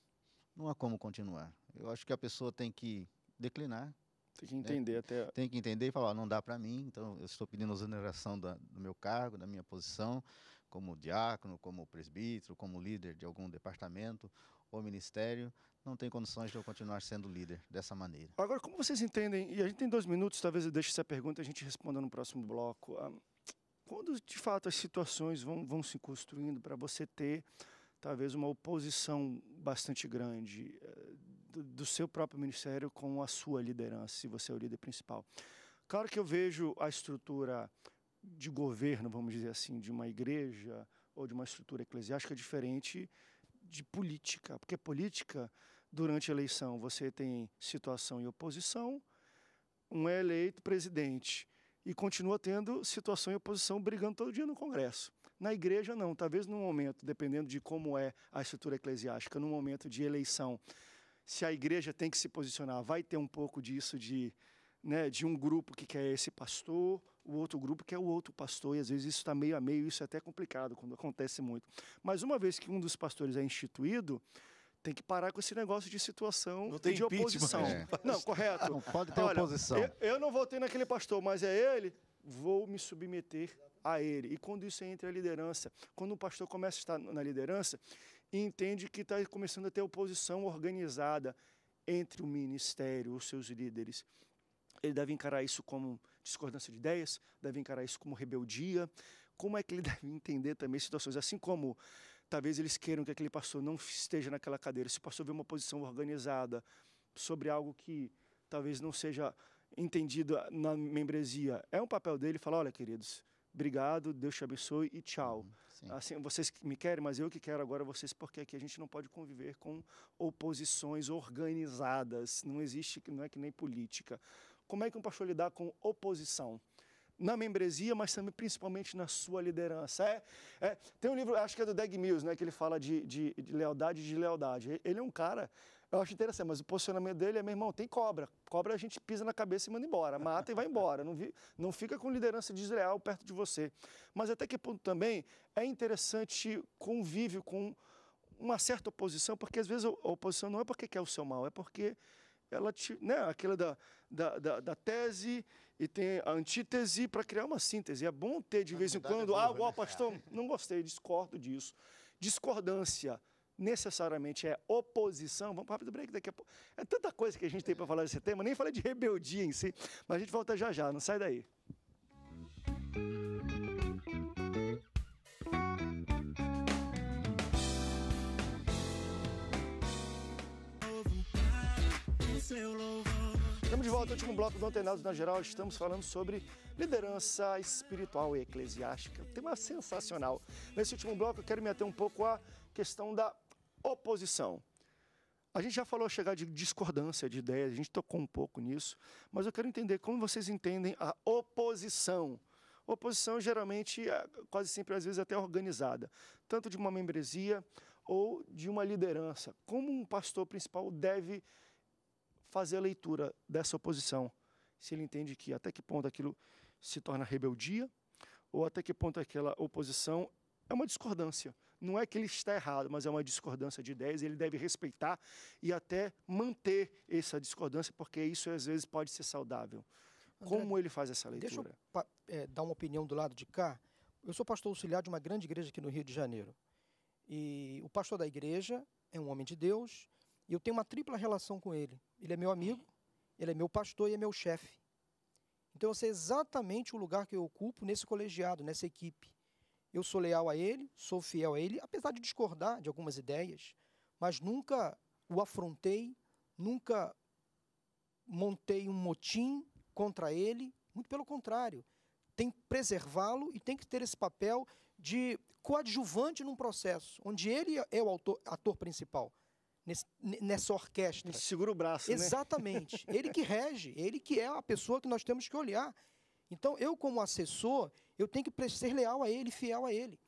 não há como continuar. Eu acho que a pessoa tem que declinar. Tem que né? entender né? até. Tem que entender e falar, não dá para mim, então eu estou pedindo exoneração da, do meu cargo, da minha posição, como diácono, como presbítero, como líder de algum departamento, o ministério não tem condições de eu continuar sendo líder dessa maneira. Agora, como vocês entendem, e a gente tem dois minutos, talvez eu deixe essa pergunta e a gente responda no próximo bloco. Ah, quando, de fato, as situações vão, vão se construindo para você ter, talvez, uma oposição bastante grande eh, do, do seu próprio ministério com a sua liderança, se você é o líder principal. Claro que eu vejo a estrutura de governo, vamos dizer assim, de uma igreja ou de uma estrutura eclesiástica diferente de política, porque política, durante a eleição, você tem situação e oposição, um é eleito presidente e continua tendo situação e oposição brigando todo dia no Congresso. Na igreja, não. Talvez num momento, dependendo de como é a estrutura eclesiástica, num momento de eleição, se a igreja tem que se posicionar, vai ter um pouco disso de, né, de um grupo que quer esse pastor, o outro grupo que é o outro pastor, e às vezes isso está meio a meio, isso é até complicado quando acontece muito. Mas uma vez que um dos pastores é instituído, tem que parar com esse negócio de situação não tem de oposição. É. Não, correto. Não pode ter Olha, oposição. Eu, eu não votei naquele pastor, mas é ele, vou me submeter a ele. E quando isso entra a liderança, quando o pastor começa a estar na liderança, entende que está começando a ter oposição organizada entre o ministério, os seus líderes ele deve encarar isso como discordância de ideias, deve encarar isso como rebeldia. Como é que ele deve entender também situações? Assim como talvez eles queiram que aquele pastor não esteja naquela cadeira, se o pastor vê uma posição organizada sobre algo que talvez não seja entendido na membresia, é um papel dele falar: olha, queridos, obrigado, Deus te abençoe e tchau. Uhum, sim. Assim, vocês me querem, mas eu que quero agora vocês, porque aqui a gente não pode conviver com oposições organizadas. Não existe, não é que nem política. Como é que um pastor lidar com oposição? na membresia, mas também principalmente na sua liderança. É, é, tem um livro, acho que é do Dag Mills, né, que ele fala de, de, de lealdade e de lealdade. Ele é um cara, eu acho interessante, mas o posicionamento dele é, meu irmão, tem cobra. Cobra a gente pisa na cabeça e manda embora, mata e vai embora. Não, vi, não fica com liderança desleal perto de você. Mas até que ponto também é interessante convívio com uma certa oposição, porque às vezes a oposição não é porque quer o seu mal, é porque ela te, né, aquela da, da, da, da, tese e tem a antítese para criar uma síntese. É bom ter de a vez em quando, é ah, igual, né? pastor, não gostei, discordo disso. Discordância necessariamente é oposição. Vamos para o break daqui a pouco. É tanta coisa que a gente tem para falar desse tema, nem falei de rebeldia em si, mas a gente volta já já, não sai daí. seu louvor. Estamos de volta ao último bloco do Antenados na Geral. Estamos falando sobre liderança espiritual e eclesiástica. Um tema sensacional. Nesse último bloco, eu quero me ater um pouco à questão da oposição. A gente já falou chegar de discordância de ideias, a gente tocou um pouco nisso, mas eu quero entender como vocês entendem a oposição. Oposição geralmente, é quase sempre, às vezes até organizada, tanto de uma membresia ou de uma liderança. Como um pastor principal deve fazer a leitura dessa oposição. Se ele entende que até que ponto aquilo se torna rebeldia ou até que ponto aquela oposição é uma discordância. Não é que ele está errado, mas é uma discordância de ideias e ele deve respeitar e até manter essa discordância, porque isso às vezes pode ser saudável. André, Como ele faz essa leitura? Deixa eu é, dar uma opinião do lado de cá. Eu sou pastor auxiliar de uma grande igreja aqui no Rio de Janeiro. E o pastor da igreja é um homem de Deus e eu tenho uma tripla relação com ele. Ele é meu amigo, ele é meu pastor e é meu chefe. Então eu sei exatamente o lugar que eu ocupo nesse colegiado, nessa equipe. Eu sou leal a ele, sou fiel a ele, apesar de discordar de algumas ideias, mas nunca o afrontei, nunca montei um motim contra ele, muito pelo contrário. Tem que preservá-lo e tem que ter esse papel de coadjuvante num processo, onde ele é o autor, ator principal nesse, nessa orquestra. Ele segura o braço, né? Exatamente. Né? ele que rege, ele que é a pessoa que nós temos que olhar. Então, eu como assessor, eu tenho que ser leal a ele, fiel a ele.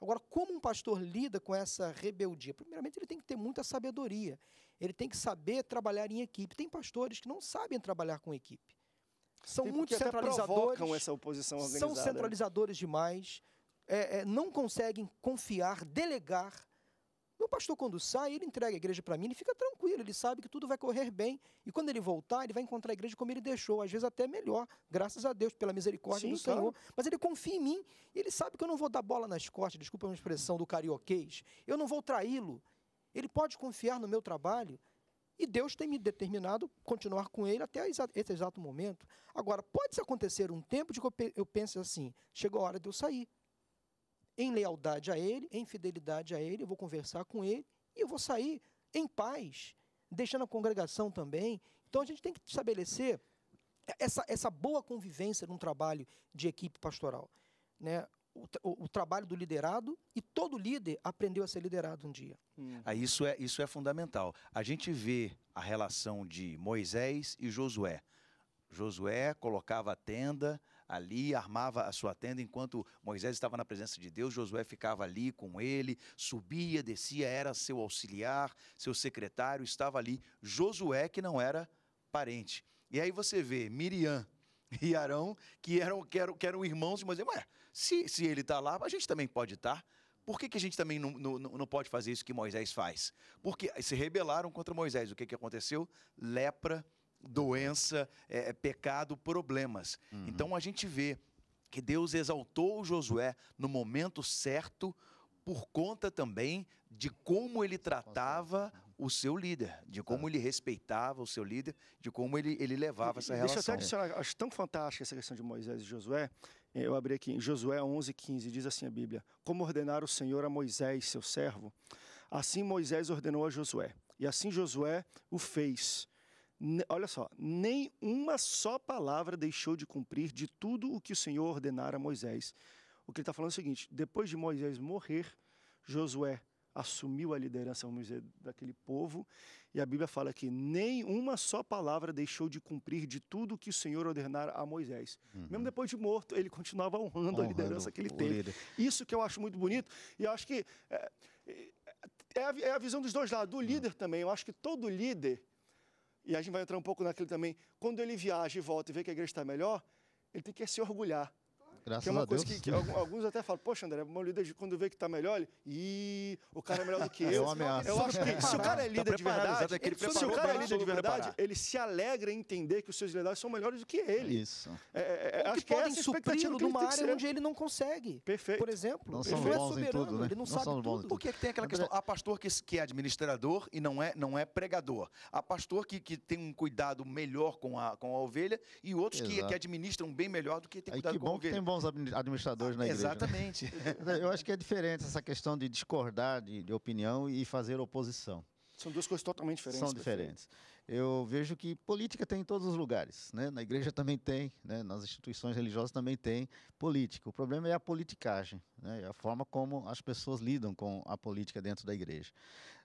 Agora, como um pastor lida com essa rebeldia? Primeiramente, ele tem que ter muita sabedoria. Ele tem que saber trabalhar em equipe. Tem pastores que não sabem trabalhar com equipe. São muito centralizadores. Até essa oposição organizada. São né? centralizadores demais. É, é, não conseguem confiar, delegar meu pastor, quando sai, ele entrega a igreja para mim, ele fica tranquilo, ele sabe que tudo vai correr bem. E quando ele voltar, ele vai encontrar a igreja como ele deixou, às vezes até melhor, graças a Deus, pela misericórdia Sim, do Senhor. Claro. Mas ele confia em mim, e ele sabe que eu não vou dar bola nas costas, desculpa a minha expressão do carioquês, eu não vou traí-lo. Ele pode confiar no meu trabalho, e Deus tem me determinado continuar com ele até esse exato momento. Agora, pode acontecer um tempo de que eu pense assim: chegou a hora de eu sair, em lealdade a Ele, em fidelidade a Ele, eu vou conversar com Ele e eu vou sair em paz, deixando a congregação também. Então a gente tem que estabelecer essa, essa boa convivência num trabalho de equipe pastoral. Né? O, o, o, trabalho do liderado e todo líder aprendeu a ser liderado um dia. Hum. Ah, isso, é, isso é fundamental. A gente vê a relação de Moisés e Josué. Josué colocava a tenda, ali, armava a sua tenda, enquanto Moisés estava na presença de Deus, Josué ficava ali com ele, subia, descia, era seu auxiliar, seu secretário, estava ali. Josué, que não era parente. E aí você vê Miriam e Arão, que eram, que eram, que eram irmãos de Moisés. Mas se, se ele está lá, a gente também pode estar. Tá. Por que, que a gente também não, não, não pode fazer isso que Moisés faz? Porque se rebelaram contra Moisés. O que, que aconteceu? Lepra doença, é, é, pecado, problemas. Uhum. Então a gente vê que Deus exaltou Josué no momento certo, por conta também de como ele tratava o seu líder, de como é. ele respeitava o seu líder, de como ele, ele levava essa relação. Deixa eu até adicionar, acho tão fantástica essa questão de Moisés e Josué. Eu abri aqui em Josué 11, 15, diz assim a Bíblia: Como ordenar o Senhor a Moisés, seu servo? Assim Moisés ordenou a Josué, e assim Josué o fez olha só, nem uma só palavra deixou de cumprir de tudo o que o Senhor ordenara a Moisés. O que ele está falando é o seguinte: depois de Moisés morrer, Josué assumiu a liderança daquele povo, e a Bíblia fala que nem uma só palavra deixou de cumprir de tudo o que o Senhor ordenara a Moisés. Uhum. Mesmo depois de morto, ele continuava honrando, honrando a liderança que ele teve. Líder. Isso que eu acho muito bonito, e eu acho que é, é, é, a, é a, visão dos dois lados, do uhum. líder uhum. também. Eu acho que todo líder e a gente vai entrar um pouco naquele também, quando ele viaja e volta e vê que a igreja está melhor, ele tem que se orgulhar Graças que é uma a coisa Deus. Que, que alguns até falam, poxa, André, meu líder, quando vê que tá melhor, ele. Ih, o cara é melhor do que é eu. É Eu acho que se o cara é tá líder tá de verdade, é ele, se o cara é líder de verdade, ele se alegra em entender que os seus liderados são melhores do que ele. Isso. É, é, é acho que, que podem é supri-lo numa área onde ele não consegue. Perfeito. Por exemplo, não ele não é soberano, tudo, né? ele não, não sabe tudo. Por que tem aquela questão? Há pastor que, que é administrador e não é, não é pregador. Há pastor que, que tem um cuidado melhor com a, com a ovelha e outros que, que administram bem melhor do que tem cuidado com a ovelha são os administradores ah, na igreja. Né? Exatamente. Né? Eu acho que é diferente essa questão de discordar de, de opinião e fazer oposição. São duas coisas totalmente diferentes. São diferentes. Eu vejo que política tem em todos os lugares, né? Na igreja também tem, né? nas instituições religiosas também tem política. O problema é a politicagem, né? É a forma como as pessoas lidam com a política dentro da igreja.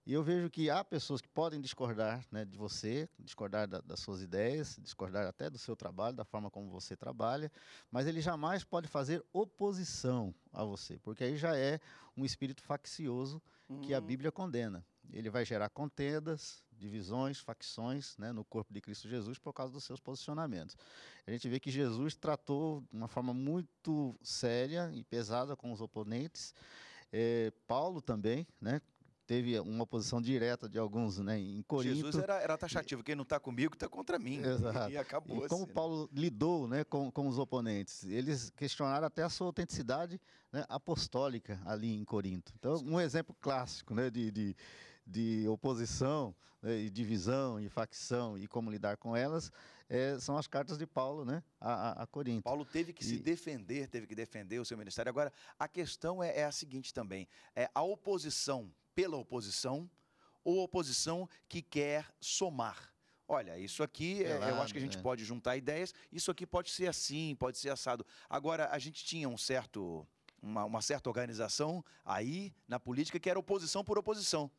E eu vejo que há pessoas que podem discordar né, de você, discordar da, das suas ideias, discordar até do seu trabalho, da forma como você trabalha, mas ele jamais pode fazer oposição a você, porque aí já é um espírito faccioso uhum. que a uhum. Bíblia condena. Ele vai gerar contendas, divisões, facções né, no corpo de Cristo Jesus por causa dos seus posicionamentos. A gente vê que Jesus tratou de uma forma muito séria e pesada com os oponentes. É, Paulo também, né, teve uma posição direta de alguns, né? Em Corinto. Jesus era, era taxativo, quem não está comigo está contra mim. Exato. E acabou. E como assim, né? Paulo lidou, né, com, com os oponentes, eles questionaram até a sua autenticidade né, apostólica ali em Corinto. Então, um exemplo clássico, né, de, de, de oposição, né, e divisão e facção e como lidar com elas é, são as cartas de Paulo, né, a, a Corinto. Paulo teve que e... se defender, teve que defender o seu ministério. Agora, a questão é, é a seguinte também: é a oposição pela oposição ou oposição que quer somar. Olha, isso aqui, é, eu acho que a gente é. pode juntar ideias, isso aqui pode ser assim, pode ser assado. Agora, a gente tinha um certo. Uma, uma, certa organização aí na política que era oposição por oposição.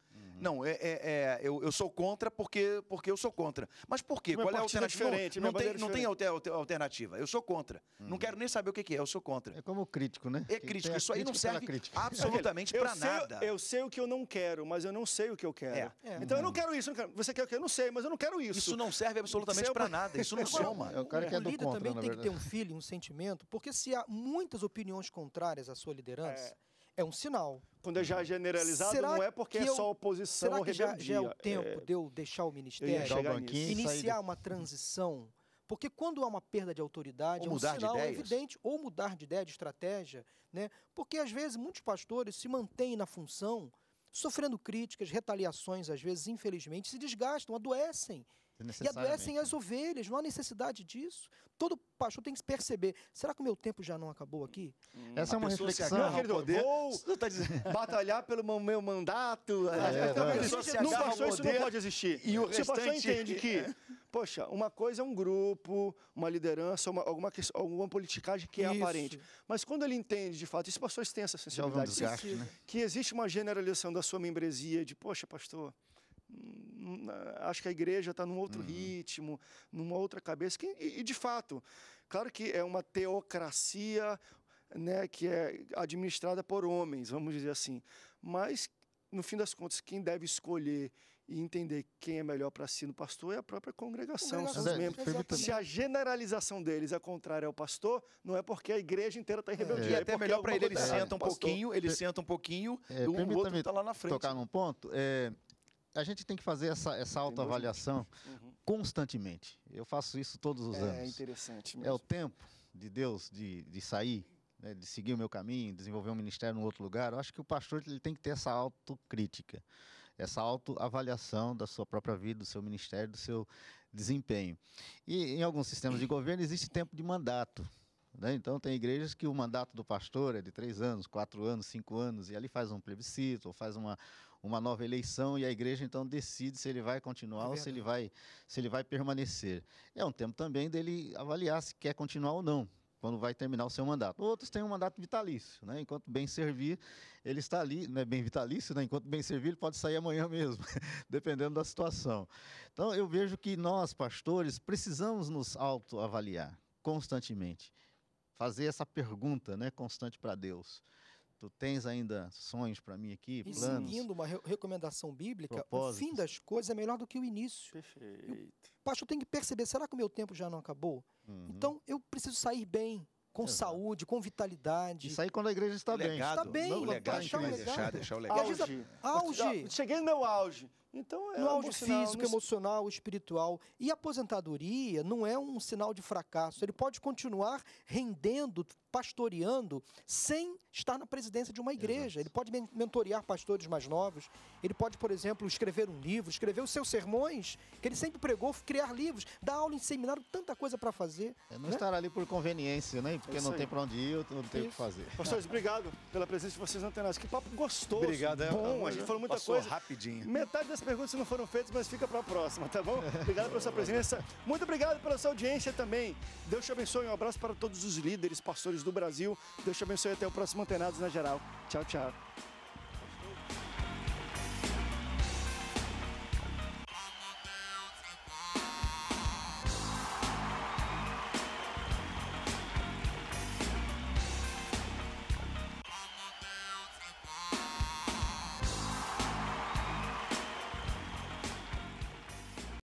Não, é, é, é, eu, eu, sou contra porque, porque eu sou contra. Mas por quê? Qual é a é alternativa? não, é não tem, não tem alternativa. Eu sou contra. Uhum. Não quero nem saber o que é, eu sou contra. É como crítico, né? É crítico. Isso aí não serve absolutamente para nada. Eu sei o que eu não quero, mas eu não sei o que eu quero. É. Então eu não quero isso. Não quero. Você quer o que? Eu não sei, mas eu não quero isso. Isso não serve absolutamente para nada. Isso não soma. O, o líder contra, também tem que ter um feeling, um sentimento, porque se há muitas opiniões contrárias à sua liderança é um sinal. Quando é já uhum. generalizado, será não é porque é eu, só oposição será ou que já, já, é o tempo é... de eu deixar o ministério, iniciar uma transição? Porque quando há uma perda de autoridade, ou é um sinal evidente, ou mudar de ideia, de estratégia, né? Porque às vezes muitos pastores se mantêm na função, sofrendo críticas, retaliações, às vezes, infelizmente, se desgastam, adoecem e adoecem as ovelhas, não há necessidade disso. Todo pastor tem que perceber, será que o meu tempo já não acabou aqui? Hum, Essa é uma reflexão. Não, poder, vou tá batalhar pelo meu mandato. É, é, é. Não passou, isso não pode existir. E o restante... pastor entende que... É. Poxa, uma coisa é um grupo, uma liderança, uma, alguma, alguma politicagem que é isso. aparente. Mas quando ele entende, de fato, esse pastor tem essa sensibilidade, desgaste, que, né? que existe uma generalização da sua membresia, de, poxa, pastor, Hum, acho que a igreja está num outro uhum. ritmo, numa outra cabeça. e, e, de fato, claro que é uma teocracia né, que é administrada por homens, vamos dizer assim. Mas, no fim das contas, quem deve escolher e entender quem é melhor para si no pastor é a própria congregação, seus os membros. Exatamente. Se a generalização deles é contrária ao pastor, não é porque a igreja inteira está em é. rebeldia. É, é até melhor para ele, ele senta um é pouquinho, ele senta um pouquinho, é, o outro está lá na frente. Tocar num ponto, é, a gente tem que fazer essa, essa autoavaliação uhum. constantemente. Eu faço isso todos os é, anos. É interessante. Mesmo. É o tempo de Deus de, de sair, né, de seguir o meu caminho, desenvolver um ministério em outro lugar. Eu acho que o pastor ele tem que ter essa autocrítica, essa autoavaliação da sua própria vida, do seu ministério, do seu desempenho. E em alguns sistemas de governo existe tempo de mandato. Né? Então, tem igrejas que o mandato do pastor é de três anos, quatro anos, cinco anos, e ali faz um plebiscito, ou faz uma, uma nova eleição e a igreja então decide se ele vai continuar é ou se ele vai, se ele vai permanecer. É um tempo também dele avaliar se quer continuar ou não, quando vai terminar o seu mandato. Outros têm um mandato vitalício, né? Enquanto bem servir, ele está ali, né? Bem vitalício, né? Enquanto bem servir, ele pode sair amanhã mesmo, dependendo da situação. Então, eu vejo que nós, pastores, precisamos nos autoavaliar constantemente. Fazer essa pergunta, né, constante para Deus. Tu tens ainda sonhos para mim aqui, e planos? seguindo uma re recomendação bíblica, o fim das coisas é melhor do que o início. Perfeito. o pastor tem que perceber, será que o meu tempo já não acabou? Uhum. Então, eu preciso sair bem, com Exato. saúde, com vitalidade. E sair quando a igreja está legado, bem. Está bem, não, deixar, o legado. Deixar, deixar o legado. Auge. Auge. Cheguei no meu auge. Então é no auge físico, no... emocional, espiritual. E aposentadoria não é um sinal de fracasso. Ele pode continuar rendendo, pastoreando, sem estar na presidência de uma igreja. Exato. Ele pode mentorear pastores mais novos. Ele pode, por exemplo, escrever um livro, escrever os seus sermões, que ele sempre pregou, criar livros, dar aula em seminário, tanta coisa para fazer. É, não né? estar ali por conveniência, né? Porque é não tem para onde ir, não tem o que fazer. Pastores, obrigado pela presença de vocês na Antenas. Que papo gostoso. Obrigado, é bom. A gente falou muita coisa. rapidinho. Metade das perguntas não foram feitas, mas fica para a próxima, tá bom? Obrigado pela sua presença. Muito obrigado pela sua audiência também. Deus te abençoe. Um abraço para todos os líderes, pastores do Brasil. Deus te abençoe. Até o próximo Antenados na Geral. Tchau, tchau.